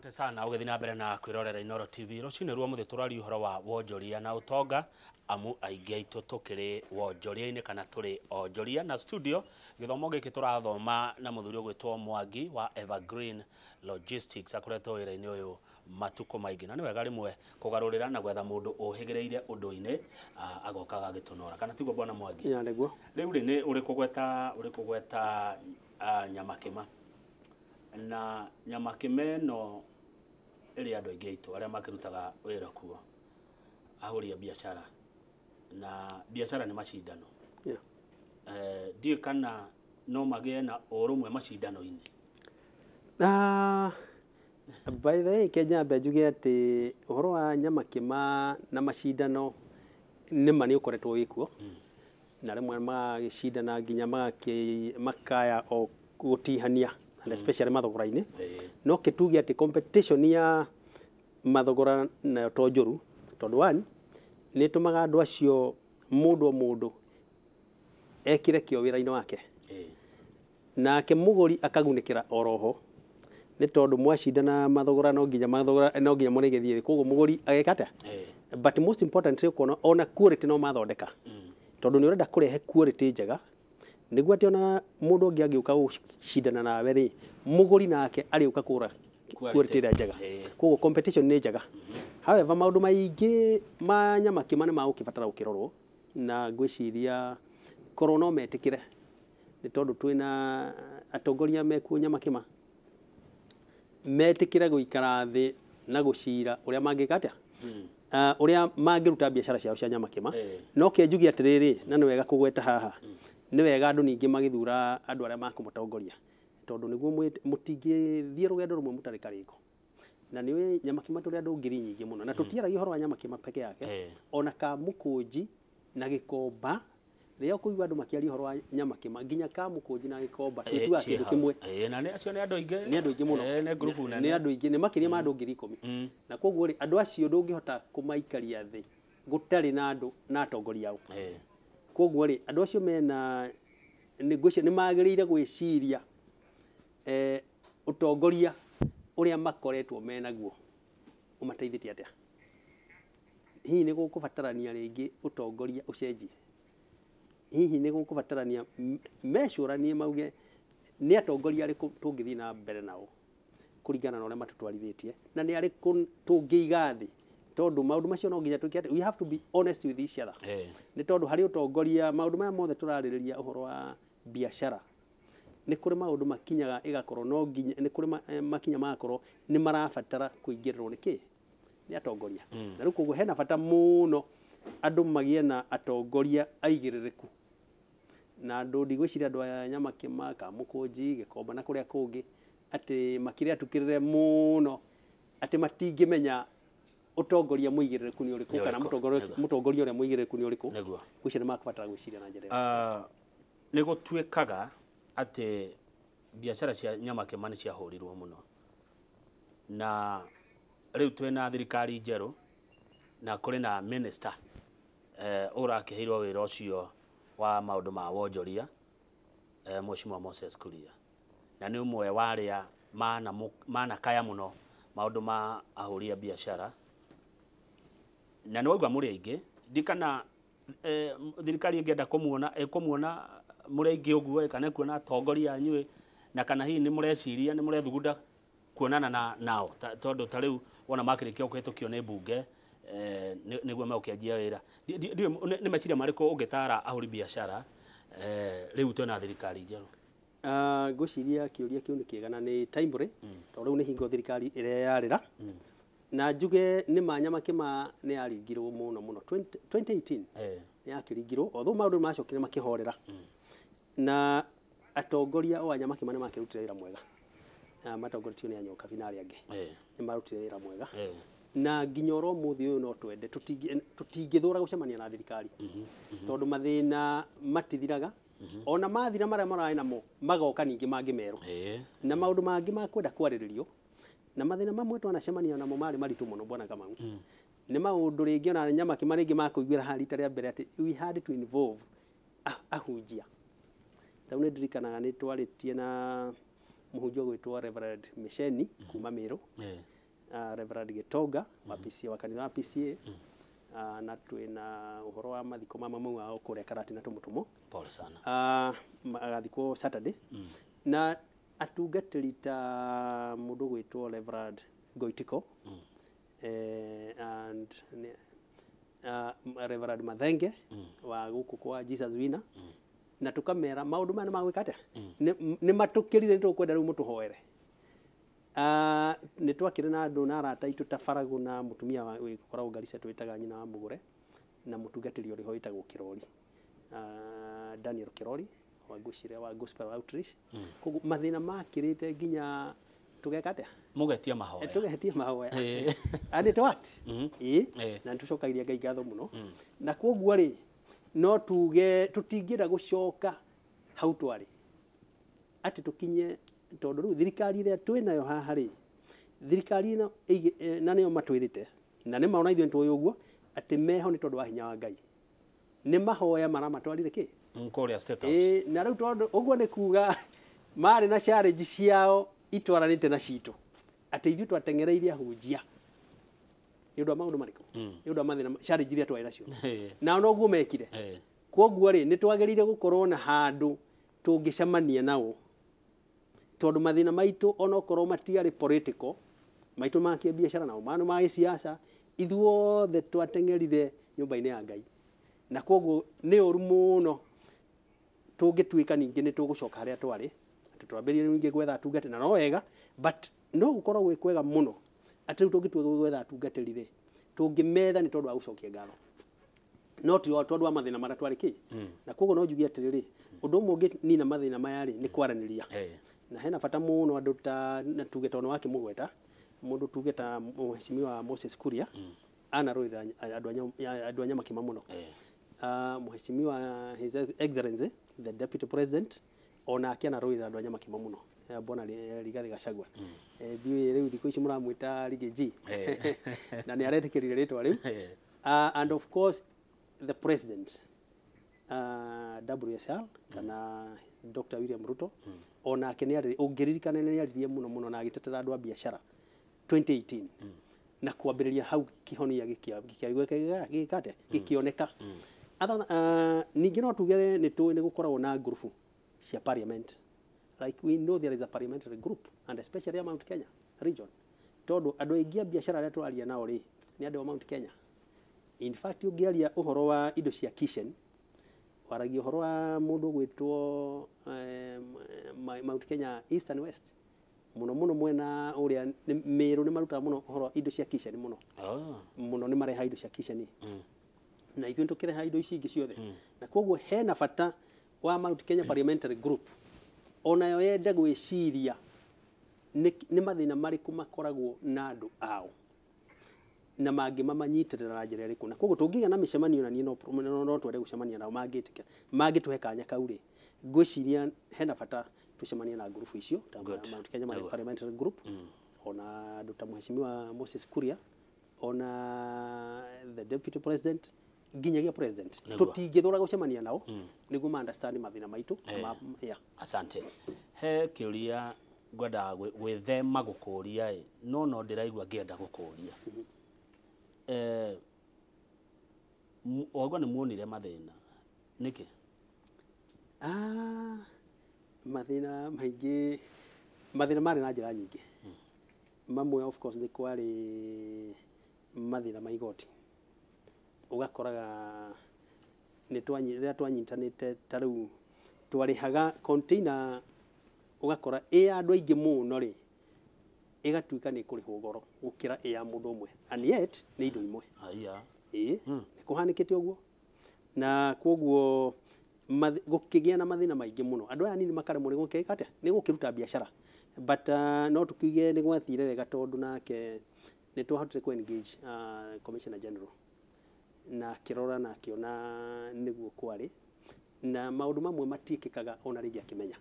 Asante sana ugethi na mbere na kwirorera Inoro TV rucine ruo muthi turari uhoro wa wonjoria na utonga amu aingi aitu tukiri wonjoria-ini kana turi onjoria na studio githomo giki turathoma na muthuri ugwitwo Mwangi wa Evergreen Logistics akoretwo wira-ini uyu matuko maingi na ni wega rimwe kugarurira na gwetha mundu uhigireire undu-ini agokaga agitunora kana tiguo bwana Mwangi niguo riu ri ni uri kugweta uri kugweta nyamakima na nyamakime no ile andũ igeito aitũ makirutaga makĩrutaga kuo ahũri a biacara na biacara ni macindano yeah. eh, ndiĩ kana no magĩe na ũrũmwe macindano-inĩ uh, by the way kenyambe njuge ati ũhoro wa nyama kima na macindano ni mani ukoretwo ũkoretwo mm. na rĩmwe magagĩcindana nginya makaya o gũtihania and especially mathogora-inä no kä tuge atä competition ya mathogora na to njå ru tondå nä tå maga andå acio må ndå o må ndå ekire kä wä ra wake nake må gå ri akagunä kä ra oroho nä tondå mwacindana mathogora no nginya mathogora no nginya må rä gä thiä koguo må gå ri ageka but most important kuona ona quality no mathondeka tondå nä å renda kå rehe quality njega niguo ati ona mundu ungi angiuka gucindana nawe ri muguri nake ariuka kura kuritira njega koguo competition ni njega mm-hmm. however maundu maingi ma nyamaki mane magukibatara gukirorwo na ngwiciria korwo no metikire ni tondu twina atongoria mekuo nyamakima metikire guikara thi na gucira uria mangika atia uria mm. ah, mangĩruta biacara ciao cia nyamakima no kĩnjugia atĩrĩrĩ na nĩ wega kũgweta haha mm nä wega andå ningä magäthura andå arä a makåmåtongoria tondå niguo måtingäthiä rå gendo rå mwe må tarä karä na nä wä nyamaki matå rä a ndå ngä nyingä må no na tå tiaragia å hmm. horo wa nyamaki mapeke yake eh. ona ka må kå nji na gä komba rä a kå igua andå makiaria å horo wa nyamaki ma nginya ka må kå nji na gä komba tå tuaga kä ndå kä mwe nä andå aingä må no nä andå aingä nä makä ria ma hmm. andå ngiri ikå mi hmm. na koguo rä andå acio ndå ngä hota kå maikaria thä gå tarä na andå na atongoria ao eh koguo rä andå acio mena nä magä rä ire gwä ciria å e, tongoria å rä a makoretwo menaguo å mateithä tie atä a hihi nä gå kå batarania rä ngä å tongoria å cenjie hihi nä gå kå batarania mecå ranie mauge nä atongoria arä kå tå ngä thiä na mbere nao kå ringana na å matutwarithitie a matå twarithä tie na nä arä kå tå ngä iga thä tondu maundu macio no nginya twike we have to be honest with each other eh. ni tondu hari utongoria å maundu maya mothe turaririria uhoro wa biashara ni kuri rä makinyaga igakoro no nginya ni kuri eh, makinya makoro ni marabatara kuingirirwo ni ki ni atongoria hmm. na ruko go hena fata muno no andå na atongoria aigiririku na andå ndigwä ciria aya nyama ma kamå kå nji na kå rä ati makiria tukirire muno ati matingimenya utongoria muigirireku ni uriku kana mutongoria uria muigirireku ni uriku niguo gucio ni makubatara gwiciria na njira ah, ni gutuikaga ati biacara cia nyama kema ni ciahurirwo muno na riu twina thirikari njeru na kuri na minister eh urakiheirwo wira ucio wa maundu ma wonjoria eh mweshimwa Moses Kuria na ni umwe waria mana mana kaya muno maundu ma ahuria biacara na nä waigua må rä aingä ndikana eh, thirikari ä ngä kå eh, muona må rä aingä å guo eh, kana kuona atongoria anyuä na kana hihi nä må reciria nä må rethugunda kuonana na nao tondå ta rä u wona makä rä kia å kä tå kio nä mbunge nä guo meå kä anjia wä ra nä meciria marä kå å ngä tara ahå ri biacara rä u twena thirikari njerå ah, ngwä ciria kä å ria kä u nä kä ega na nä tondå rä u nä hingo thirikari ä yarä ra mm na njuge nä ma nyamaki ma nä yaringirwo må no må no nä nä ringirwo othå maå ndå macokire makä horera mm. na atongoria o anyamaki ma nä makä rutire wä ra mwega matongoretio nä anyokabi na arä angä eh. nä marutire wä ra mwega eh. na nginya oro muthi uyu no twende tutingithura gucemania na thirikari mhm, mhm. tondu mathina matithiraga mhm. ona mathira a marai namo magoka ningä mangä merwo eh. na ndå mangä makwenda rio na mathina mamwe tu twanacemania namo marĩ maritũ mũno bwana kama mm. ni maundu ringi ona nyama kimaringi makuigira harĩ rita mbere ati we had to involve ahujia tau nĩ ndirikanaga ni twaritie na mũhunjia gwitwa Reverend Misheni mm. kuma Mĩrũ yeah. uh, Reverend Gitonga mm. wa PCA wa kanitha wa PCA mm. uh, ah, na twĩna ũhoro wa mathiko mama mamu ao kũrĩa Karati na Tumutumo pole sana uh, agathikwo Saturday mm. na atungatĩri ta mũndũ ũgwĩtwo Levrad Goitiko mm. eh, and uh, Mathenge mm. wa guku kwa Jesus Wina mm. na tukamera maundu maya magwika atia mm. ni matukirire ni tukwenda riu mutuhoere uh, ah, twakä rä na andå na arata na ta Faragu na mutumia wikoragwo Garissa taga nyina wa mbugure, na å rä ho itagwo Kirori uh, ah, Daniel rori wa wa gospel outreach hmm. koguo mathina makirite nginya tugeka atia mugetia mahoya eh, tugetia mahoya eh. [laughs] and it what hmm. eh na tucokagiria ngai ngatho muno hmm. na koguo ri no tuge tutingira gucoka hau twari ati tukinye tondu riu thirikari iria twinayo haha ri thirikari ino eh, na nayo matwirite na nä maona ithuä nä tå å guo atä meho ni tondu wa hinya wa ngai ni mahoya mara matwarire kä kuria state house e, na riu tondu uguo ni kuga mari na challenge ciao itwaranite na citu ati ithu twatengereirie ahunjia ni undu wa maundu mariku hmm. ni undu wa mathina challenge iria twari nacio na ono noguo mekire koguo ri ni twagereire gukorwo na handu tungicemania nao tondu mathina maitu onokorwo matiarä political maitå makä biacara nao mano magä ciaca ithuothe twatengerire nyå mba-inä ya ngai na koguo nä å ru må no tungĩtuĩka ningi ni tugucoka haria twari ati twambĩrĩrie ningi gwetha atungatĩri na no wega but no gũkorwo gwe kwega muno ati rĩu tũngĩtua gwetha atungatĩri rĩ tũngĩmetha nĩ tondũ wa gucokia ngatho no tondũ wa mathina mara twari ki hmm. na koguo no ati undu atĩrĩrĩ ũndũ ni na mathina maya ri ni kwaraniria na hena fata muno andũ ta na tuge wake mugweta mundu tuge ta mheshimiwa Moses Kuria hmm. anarũĩrĩra andũ adwanya Nyamũ Kĩma mũno uh, Mheshimiwa uh, His Excellency the Deputy President ona akia na rwira andu nyama kima muno eh, bona eh, rigathi gacagwa mm. eh rä u thikå ici må ramwä rigg eh. [laughs] na nä aretäkä rire rä twa [laughs] uh, and of course the president uh, WSL kana mm. Dr. William Ruto mm. onake nä arä å nä aririe muno no na agä tetera andå a biacara 2018 mm. na kwambä rä ria hau kihonia gikia kiagä kate gä kioneka mm other uh, ningä no tugere nä tå nä gå koragwo na ngurubu cia parliament like we know there is a parliamentary group and especially ya Mount Kenya region tondå andå aingä a biacara arä a twaria nao rä nä andå a Mount Kenya in fact å ngä aria å wa indo cia kitchen waragia å horo wa må ndå um, Mount Kenya east and West muno muno mwena uria meru ni marutaga muno uhoro indo cia kitchen muno oh. muno ni mareha indo cia kitchen mm na ithuĩ tũkĩrehe ha indo ici ingĩ ciothe mm. na koguo hena bata wa Mount Kenya Parliamentary Group onayo yende gwĩciria nĩ mathĩna marĩkũ makoragwo na andũ ao na mangĩ mamanyitĩrĩra na njĩra ĩrĩkũ na koguo tũngĩgĩa na mĩcemanio na niĩ no twende gũcemania nao mangĩtĩkĩra mangĩtũhe kanya kau rĩ ngwĩciria hena bata tucemanie na ngurubu icio ta Mount Kenya Parliamentary Group hmm. ona andũ ta Mheshimiwa Moses Kuria ona the Deputy President nginyagia president tutingithuraga gucemania nao mm. niguo eh. ma understand mathina maitu hey. asante he kiuria ngwendaga gwĩthema gũkũria ĩ no no ndĩraigua ngĩenda gũkũria mm-hmm. eh, waigua nĩ muonire niki ah mathĩna maingĩ mathĩna marĩ na njĩra nyingĩ hmm. mamwe of course nĩ kwarĩ mathĩna maigoti mm ugakoraga rä twanyitanä ta rä u twarä container ugakora ä ya andå aingä må no rä ĩgatuĩka nĩ kũrĩhwo goro gũkĩra ĩ ya mũndũ ũmwe and yet nĩ indo imwe ĩĩ hmm. nĩ kũhanĩkĩte ũguo na kwoguo gũkĩgĩa na mathĩna maingĩ mũno andũ aya nini makaremwo nĩ gũkĩka atĩa nĩ gũkĩruta biacara but uh, no tũkiuge nĩ gwathire wega tondũ nake nĩ twahotire kũ engage uh, commissioner general na akĩrora na akĩona niguo kwari na maundu mamwe matikikaga ona rĩngĩ akimenya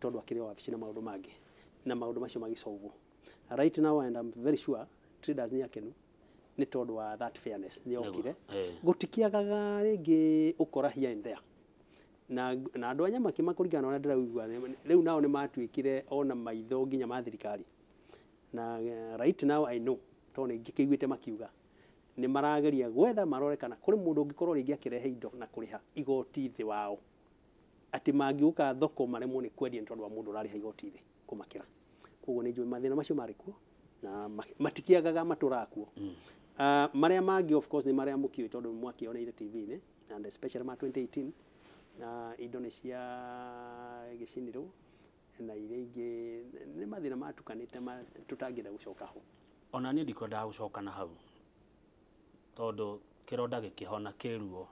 tondu akire wabici na maundu mangi na maundu macio magĩcovwo right now and I'm very sure traders ni akenu ni tondu wa that fairness ni okire eh. gũtikiagaga rĩngĩ ukora here and there na, na andå a nyama kä makå na ndĩraigua rä u nao ni matuĩkire ona maitho nginya ma thirikari na eh, right now I know tondå ngikiguite makiuga nä marageria gwetha marore kana kå rä må ndå å ngä korwo rä ngä akä rehe indo na kå rä ha igoti thä wao atä mangä å ka thoko maremwo nä kwendia nä tondå wa må ndå å rarä ha igoti thä kå makä ra koguo nä njå mathä na macio marä kuo na matikiagaga matå rakuo mm. uh, ah, marä a mangä nä marä a må kiå tondå mwakioneire tv-inä and especially ma 2018 na indo nä cia gä cinirwo na iria ingä nä mathä na matukanä te tå tangä gå coka ho ona niä ndikwendaga gå coka na hau tondå kä ronda gä kä hona kä ruo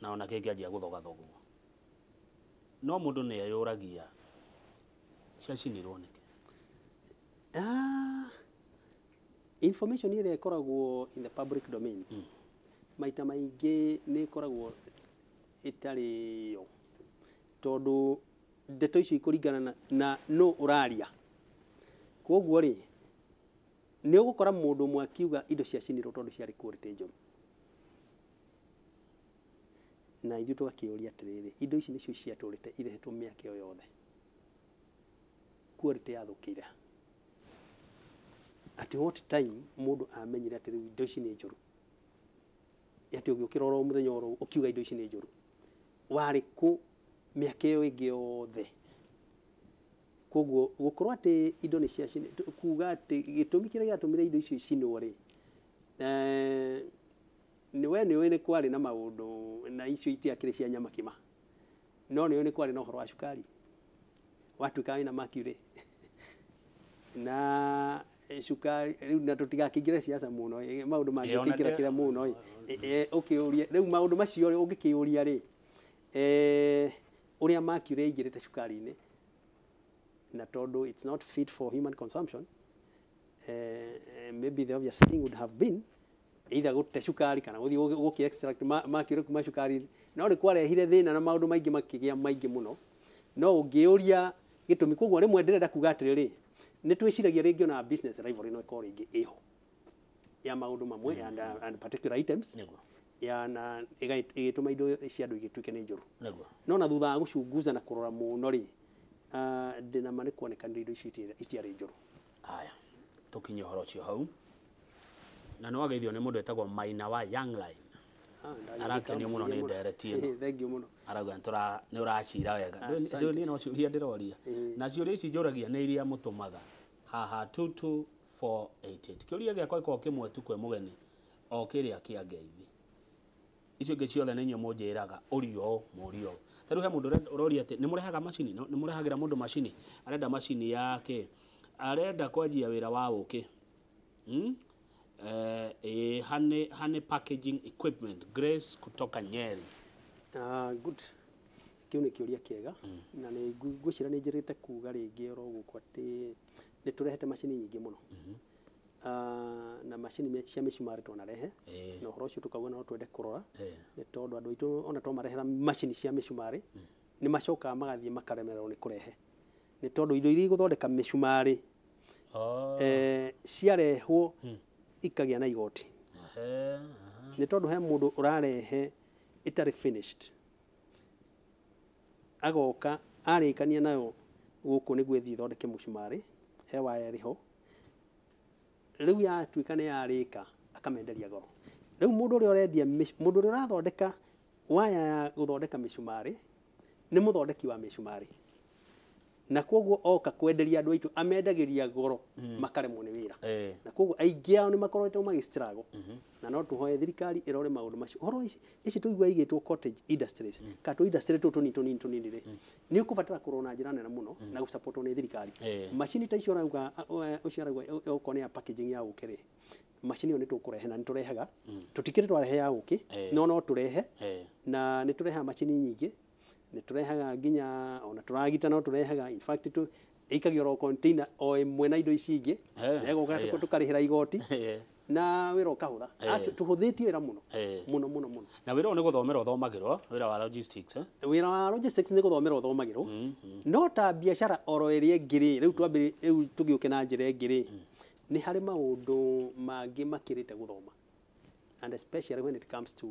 na ona kä ngä anjia gå thogathogwo no må ndå nä eyå ragia ciacinirwo nä kä ah, information ä rä a ä in the public domain mm. maita maingä nä ä yo tondå ndeto icio ikå na, na no raria koguo rä nä å gå kora må ndå cia akiuga indo ciacinirwo tondå ciarä quality njå na ithuĩ tũgakĩũria uri atĩrĩrĩ indo ici nĩcio ciatũrĩte irehetwo mĩaka ĩyo yothe quality yathũkĩire at what time mũndũ amenyire atĩ rĩu indo ici nĩ njũru atĩ ũgĩũkĩra oro mũthenya oro ũkiuga indo ici nĩ njũru warĩ kũ mĩaka ĩyo ĩngĩ yothe koguo gukorwo ati indo ni cia kuga ati gitumi kiria giatumire indo icio icinwo ri eh, ni we ni ni kwari na maundu na icio itiakiri cia nyama kima no ni ni kwari na uhoro wa watu watuika wina makire [laughs] na eh, cukari riu na tutigakingire ciaca muno eh, maundu mangikikira kira muno ukiuria riu maundu macio ungikiuria ri uria mercury ingirite cukari-ini na todo it's not fit for human consumption uh, maybe the obvious thing would have been either gute cukari kana guthi guki extract makire kuma cukari no ni kwarehire thina na maundu maingi makigia maingi muno no ungiuria gitumi koguo rimwe ndirenda kuga ri ni twiciragia ringi na business rivalry no ikorwo ringi iho ya maundu mamwe mm. and, uh, and particular items ya na igituma indo cia andu igituike ni njuru no na thutha wa gucunguza na kurora muno ri ndä mani nä indo itiarä njå aya tå kinye å horo cio hau na no ageithio nä må ndå etagwo maina wa young line må no nä ndereti ä nä å racira wega niä no ciå ria ndä roria na ciå ria ici njå ragia nä iria må tå maga haha 22488 kä å ria gä akwa gä korwo kä mwetu tu kwä må geni o kä rä a kä angeithi icio ngä ciothe nĩ nyue å ũrio o mũrio ta rĩu he mũndũ ũroria atĩ nĩ mũrehaga macini ra må ndå macini arenda macini yake arenda kwanjia ra wa å hmm? eh, honey, honey packaging equipment Grace kutoka Nyeri uh, good kĩu nĩ kĩũria kĩega mm. na nĩ ngwĩciria nĩ njĩrĩte kuga rĩngĩ oro gũkũ atĩ nĩ tũrehete macini nyingĩ mũno mm -hmm Uh, na macini cia mä cuma rä twanarehe na å horo å cio tå kauga no twende kå rora nä tondå andå aitå ona twamarehera macini cia mä cumarä hmm. nä macokaga magathiä makaremererwo nä kå rehe nä tondå indo iria igå thondeka mä cumarä ciarehwo hmm. ikagä a na igoti nä tondå he må ndå å rarehe ĩtarĩ agoka arä kania nayo gå kå nä guo thiä thondeke mũcumarĩ he waya rĩho riu yarä ka akamenderia goro riu mundu uria urendia mundu uria urathondeka waya ya cumarä nä må thondeki wa cumarä na koguo oka kwenderia andu aitu amendagiria goro mm. makaremwo ni wira eh. na koguo aingi ao ni makoretwo magistrago mm-hmm. na no tuhoe thirikari irore maundu macio horo ici ici tuigua igitwo cottage industries mm. ka tu industry tu tunini tunini tunini ri mm. ni ukubatara kurona njira nene muno mm. na gusupport ni thirikari eh. machine ta icio rauga ucio eh, rauga ukone ya packaging ya ukiri machine yoni tukurehe na niturehaga mm. tutikire twarehe ya uki no no turehe eh. na nitureha machine nyingi nä tå rehaga nginya ona tå ragita no tå rehaga in fact tå ikagia ro container o ĩmwe na indo ici ingĩ negåka tå karä hä igoti na wä ra å kahå tha tå hå thä tie wä ra må no må no må no na wä ra å nä gå thomera å thomagä rwo wä ra wa eh? wä ra wa nä gå thomera å thomagä rwo mm-hmm. no ta biacara oro ä rä a ä ngä rä rä u twambä rä u tå gä å ke na njä ra ä mm. ngä rä nä harä maå ndå mangä makä rä te gå thoma and especially when it comes to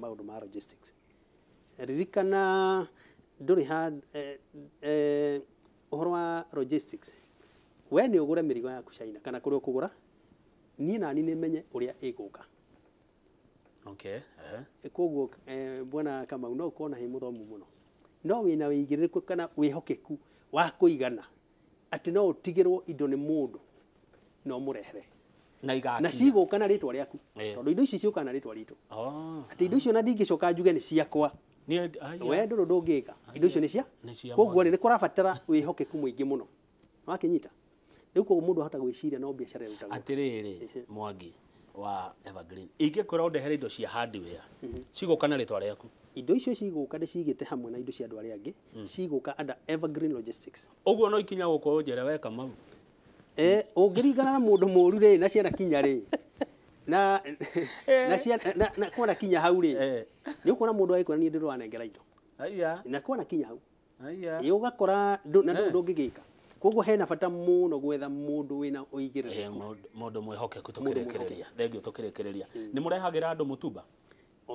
maå ndå ma logistics ririkana ndũrĩ ha eh, eh, ũhoro wa logistics we ni ũgũre mirigo yaku China kana kuri ũkũgũra ni nani ni menye ũrĩa iguka okay eh, koguo bwana Kamau no ũkona he mũthomu muno no wĩna wĩigĩrĩrĩku kana wĩhokeku wa kuigana ati no ũtigĩrwo indo ni mũndũ no murehere na cigũka na ritwa riaku tondũ indo ici ciuka na rĩtwa ritũ oh. ati indo icio na ndingĩcoka njuge ni ciakwa Ah, we ndå rå ndå ngä ka indo icio nä cia koguo nä kå rabatara wä hokeku må ingä må no wakänyita rä u koguo må ndå ahota gwä ciria no biacara ärutagwo atä rä rä mwangi wa evergreen ingä kwä ra å ndehere indo cia hardware cigå ka na rä twa aku indo icio ka nä te hamwe na indo cia andå arĩa angĩ hmm. ka anda evergreen logistics ũguo no ikinya gũkå njera å eh, ngä ringana na må ru rä na ciana kinya rä [laughs] na eh. na cia na, na kona kinya hau ri eh. ni ukona mundu aikona ni ndirwa nengera indo aya na kona kinya hau aya yoga kora na ndu eh. ngigika koguo hena bata muno gwetha mundu wina uigirireku mundu mwihokeku tukirekereria thengio tukirekereria hmm. ni murehagira andu mutumba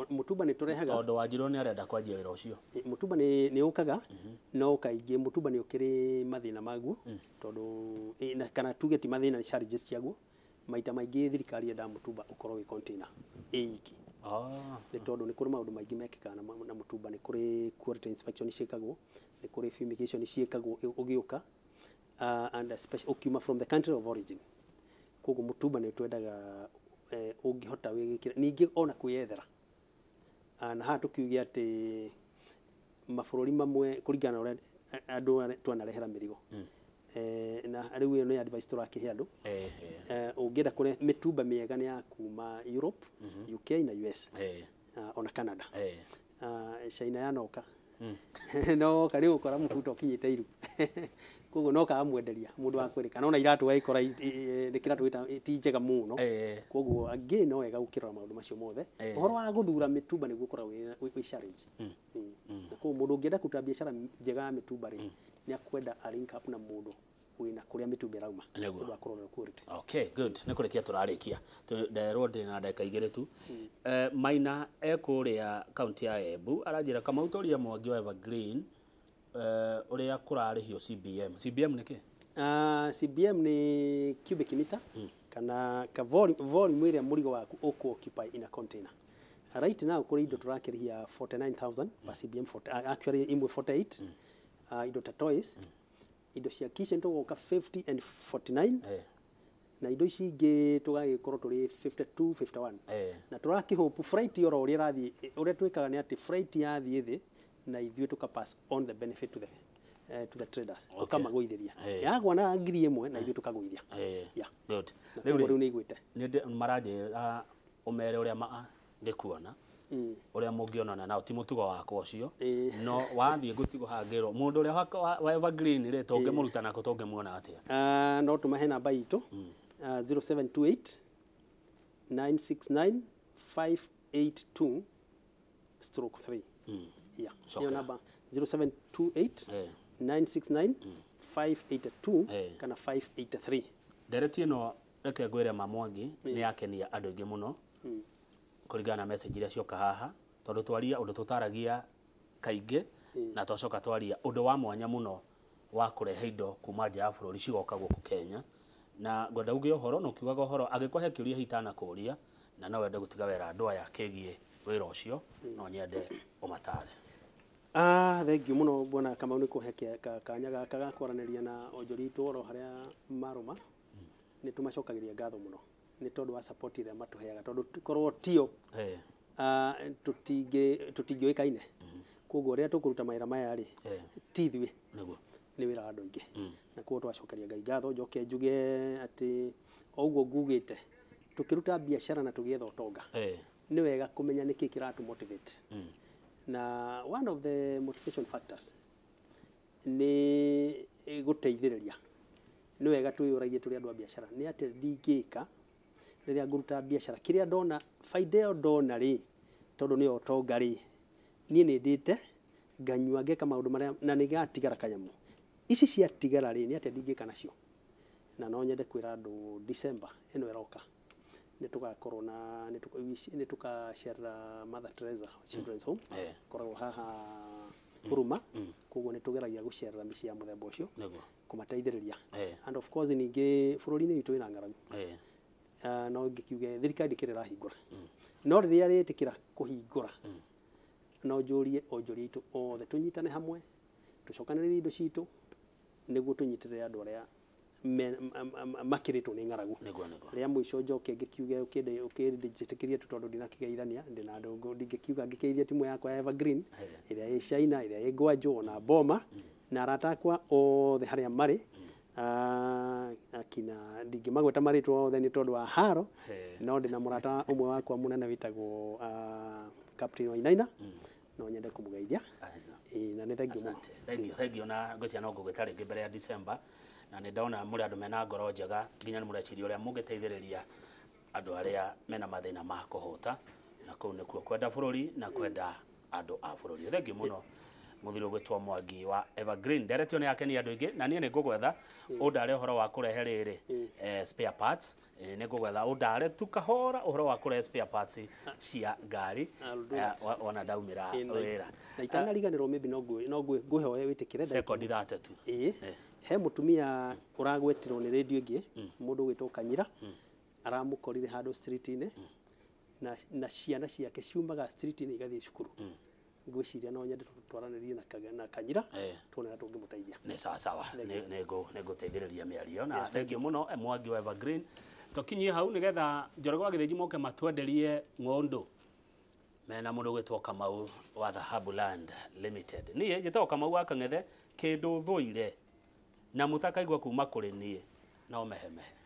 mutuba nä tå rehaga tondå wanjirwo nä arenda kwanjia wä ra å cio mutumba nä å kaga mhm. no kaingä mutumba nä å kä rä mathä hmm. na maguo tondå kana tuge ti mathä na ciaguo maita maingi thirikari yendaga må tumba wi container eiki ä iki nä tondå nä kå rä maå na må ni kuri kå inspection ciäkagwo ni kuri fumigation ciäkagwo ugiuka uh, ah, and especially å from the country of origin koguo må ni twendaga eh, ungihota hota wä gä ona kwĩyethera ah, na ha tå kiuge atä mabå mamwe kuringana na å eh, twanarehera mirigo mm. Eh, na rä u ä no ya advice tå andå å eh, ngä enda kå re mä tumba mä ega nä ya kuma europe mm -hmm. uk na us ah, ona canada ah, caina yanoka mm. [laughs] no karä gå kora må buta å kinyä te iru [laughs] koguo no kaga mwenderia må ndå wa kwä rä kana ona iratå waikora nä kä ratå gä ti njega må no koguo angä no wega gå kä rora maå ndå macio mothe å horo wa gå thura mä tumba nä guo å koragwo wä na mm. mm. koguo må ndå å ngä enda kå ruta biacara njega ya mä tumba rä nä akwenda arinkapu na må ndå wina kuria mitumbi rauma niguo wa kurite okay good ni turarekia turarikia nderwo ndi na ndeka igire tu hmm. eh maina e kuria county ya ebu arajira kama utoria mwangi wa Evergreen eh uria kurarihio CBM CBM ni ki uh, ah, CBM ni cubic meter hmm. kana ka volume volume ile murigo waku uku occupy in a container right now kuri indo turakirihia 49000 mm. CBM 40, actually imwe 48 mm uh, ido tatois mm. ido cia kish nä tågoka 50 and 49 hey. na ido ici ingä tå gagäkorwo tå rä 52 51 hey. na tå rakä hope fright oro å rä a å rä a twä kaga nä atä fright yathiä thä na ithuä tå pass on the benefit to the Uh, to the traders okay. ukamagũithĩria hey. yagwa na ngiri ĩmwe na ithuĩ tũkagũithia rĩu nĩ igwĩte maranjĩra ũmere ũrĩa kuona Mm. uria mungionana nao ti mutugo wakwa ucio mm. no wathie ngutigo hangirwo mundu uria wa evergreen ri tonge muruta mm. nako tonge muona atia ah, no tumahe namba itu 0728 969 582 stroke 3 yeah hiyo namba 0728 969 eh. eh. kana 583 ndereti ino reke ngwire mamwangi ni yakenia andu aingi muno kuringana na message iria cioka haha tondu twaria undu tutaragia kaingi hmm. na twacoka twaria undu wa mwanya muno wa kurehe indo kuma nja ya bururi cigoka guku Kenya na ngwenda uge uhoro no kiugaga uhoro he kiuria hitana kuria na no wende gutiga wera andu aya kegie wira ucio hmm. no nyende umatare Ah, thank you muno bwana kama ni kuhe kanya gaka ga kwaranĩria na onjori itũũro harĩa mm. nĩ tũmacokagiria ngatho muno nä tondå wa support ä heaga tondå korwo tio hey. uh, ah, tå ä kaine mm. koguo rä rä a tå kå ruta maä ra maya tithuä nä wä ra andå aingä mm. na koguo twacokeria ngai ngatho njoke njuge atä oguo ngugä te tå kä ruta biacara na tå gä etha åtonga nä wega kå menya nä kä kä ratå motivate hmm. na one of the motivation factors nä gå teithä rä ria nä wega twä yå ragie tå rä andå a biacara nä atä ndingä ka rä nguruta biacara kä rä a ndona ä yo ndona rä tondå nä otonga rä niä nä ndä te nganyua ngeka maå ndå marä na nä gatigara kanyamå ici ciatigara rä nä atä ndingä ka nacio na no nyende kwä ra andå dicemba ä no ä roka nä tå gakorwo na nä tå kacerera mother teresa children's home mm. koragwo haha huruma mm. mm. koguo nä tå geragia gå cerera mä ciä ya må themba å cio kå mateithä rä ria and of course ningä bå rå ri-inä witå wä na ng'aragu Ah, no ngikiuge thirikari ndikire rahingura no riria ritikira kuhingura no njurie onjuria itu othe tunyitane hamwe tucokaniririe indo citu niguo tunyitirire andu aria makiritwo ni ng'aragu ria mwico njoke ngikiuge ukindijitikirie tu tondu ndina kigeithania ndina andu ndingikiuga ngikeithia timu yakwa ya green iria i China iria i jo na Boma na arata akwa othe haria mari Ah, akina ndingimagweta maritwa othe nä tondå wa haro no ndä na må rata å mwe wakwa må nene wätagwo ah, captain wainaina hmm. no nyende kå må geithia na nä thengio na ngwĩciria no ngå gä ta rä ngä mbere ya december na nä ndona må rä andå mena ngoro njega nginya nä må reciria å rä a må ngä teithä rä ria andå arä a mena mathä na ma kå hå ta na kå u nä kuo kwenda bå rå ri na kwenda andå a bå rå ri thengio må no muthiri ugwitwo mwangi wa evergreen nderetio ni akenia andu ingi na nie ni ngugwetha undare hmm. uhoro wa kurehe riri hmm. eh, spare parts nä ngå getha å ndare tu kahora å horo wa kå rehe ah. cia ngari ona ndaumä ra wä ra na itanariganä rwo no ngå hoe wä tä kä re da he må tumia å ragwetirwo nä rendio ä ngä hmm. må ndå å gä two kanyira aramå korire handå inä na ciana ciake ciumaga inä igathiä cukuru ngwiciria no nyende twaranĩrie na kanyira tuone na tũngĩmũteithia nĩ sawa sawa nĩ ngũteithĩrĩria mĩario na thengio mũno mwangi wa Evergreen tũkinyie hau nĩgetha Njoroge wa Gĩthĩnji moke matwenderie ng'ondũ mena må ndå gwä two kamau wa dhahabu land limited niä njä tagwo kamau wa kang'ethe kä ndå thå ire na må takaigua kuma kå rä niä no mehemehe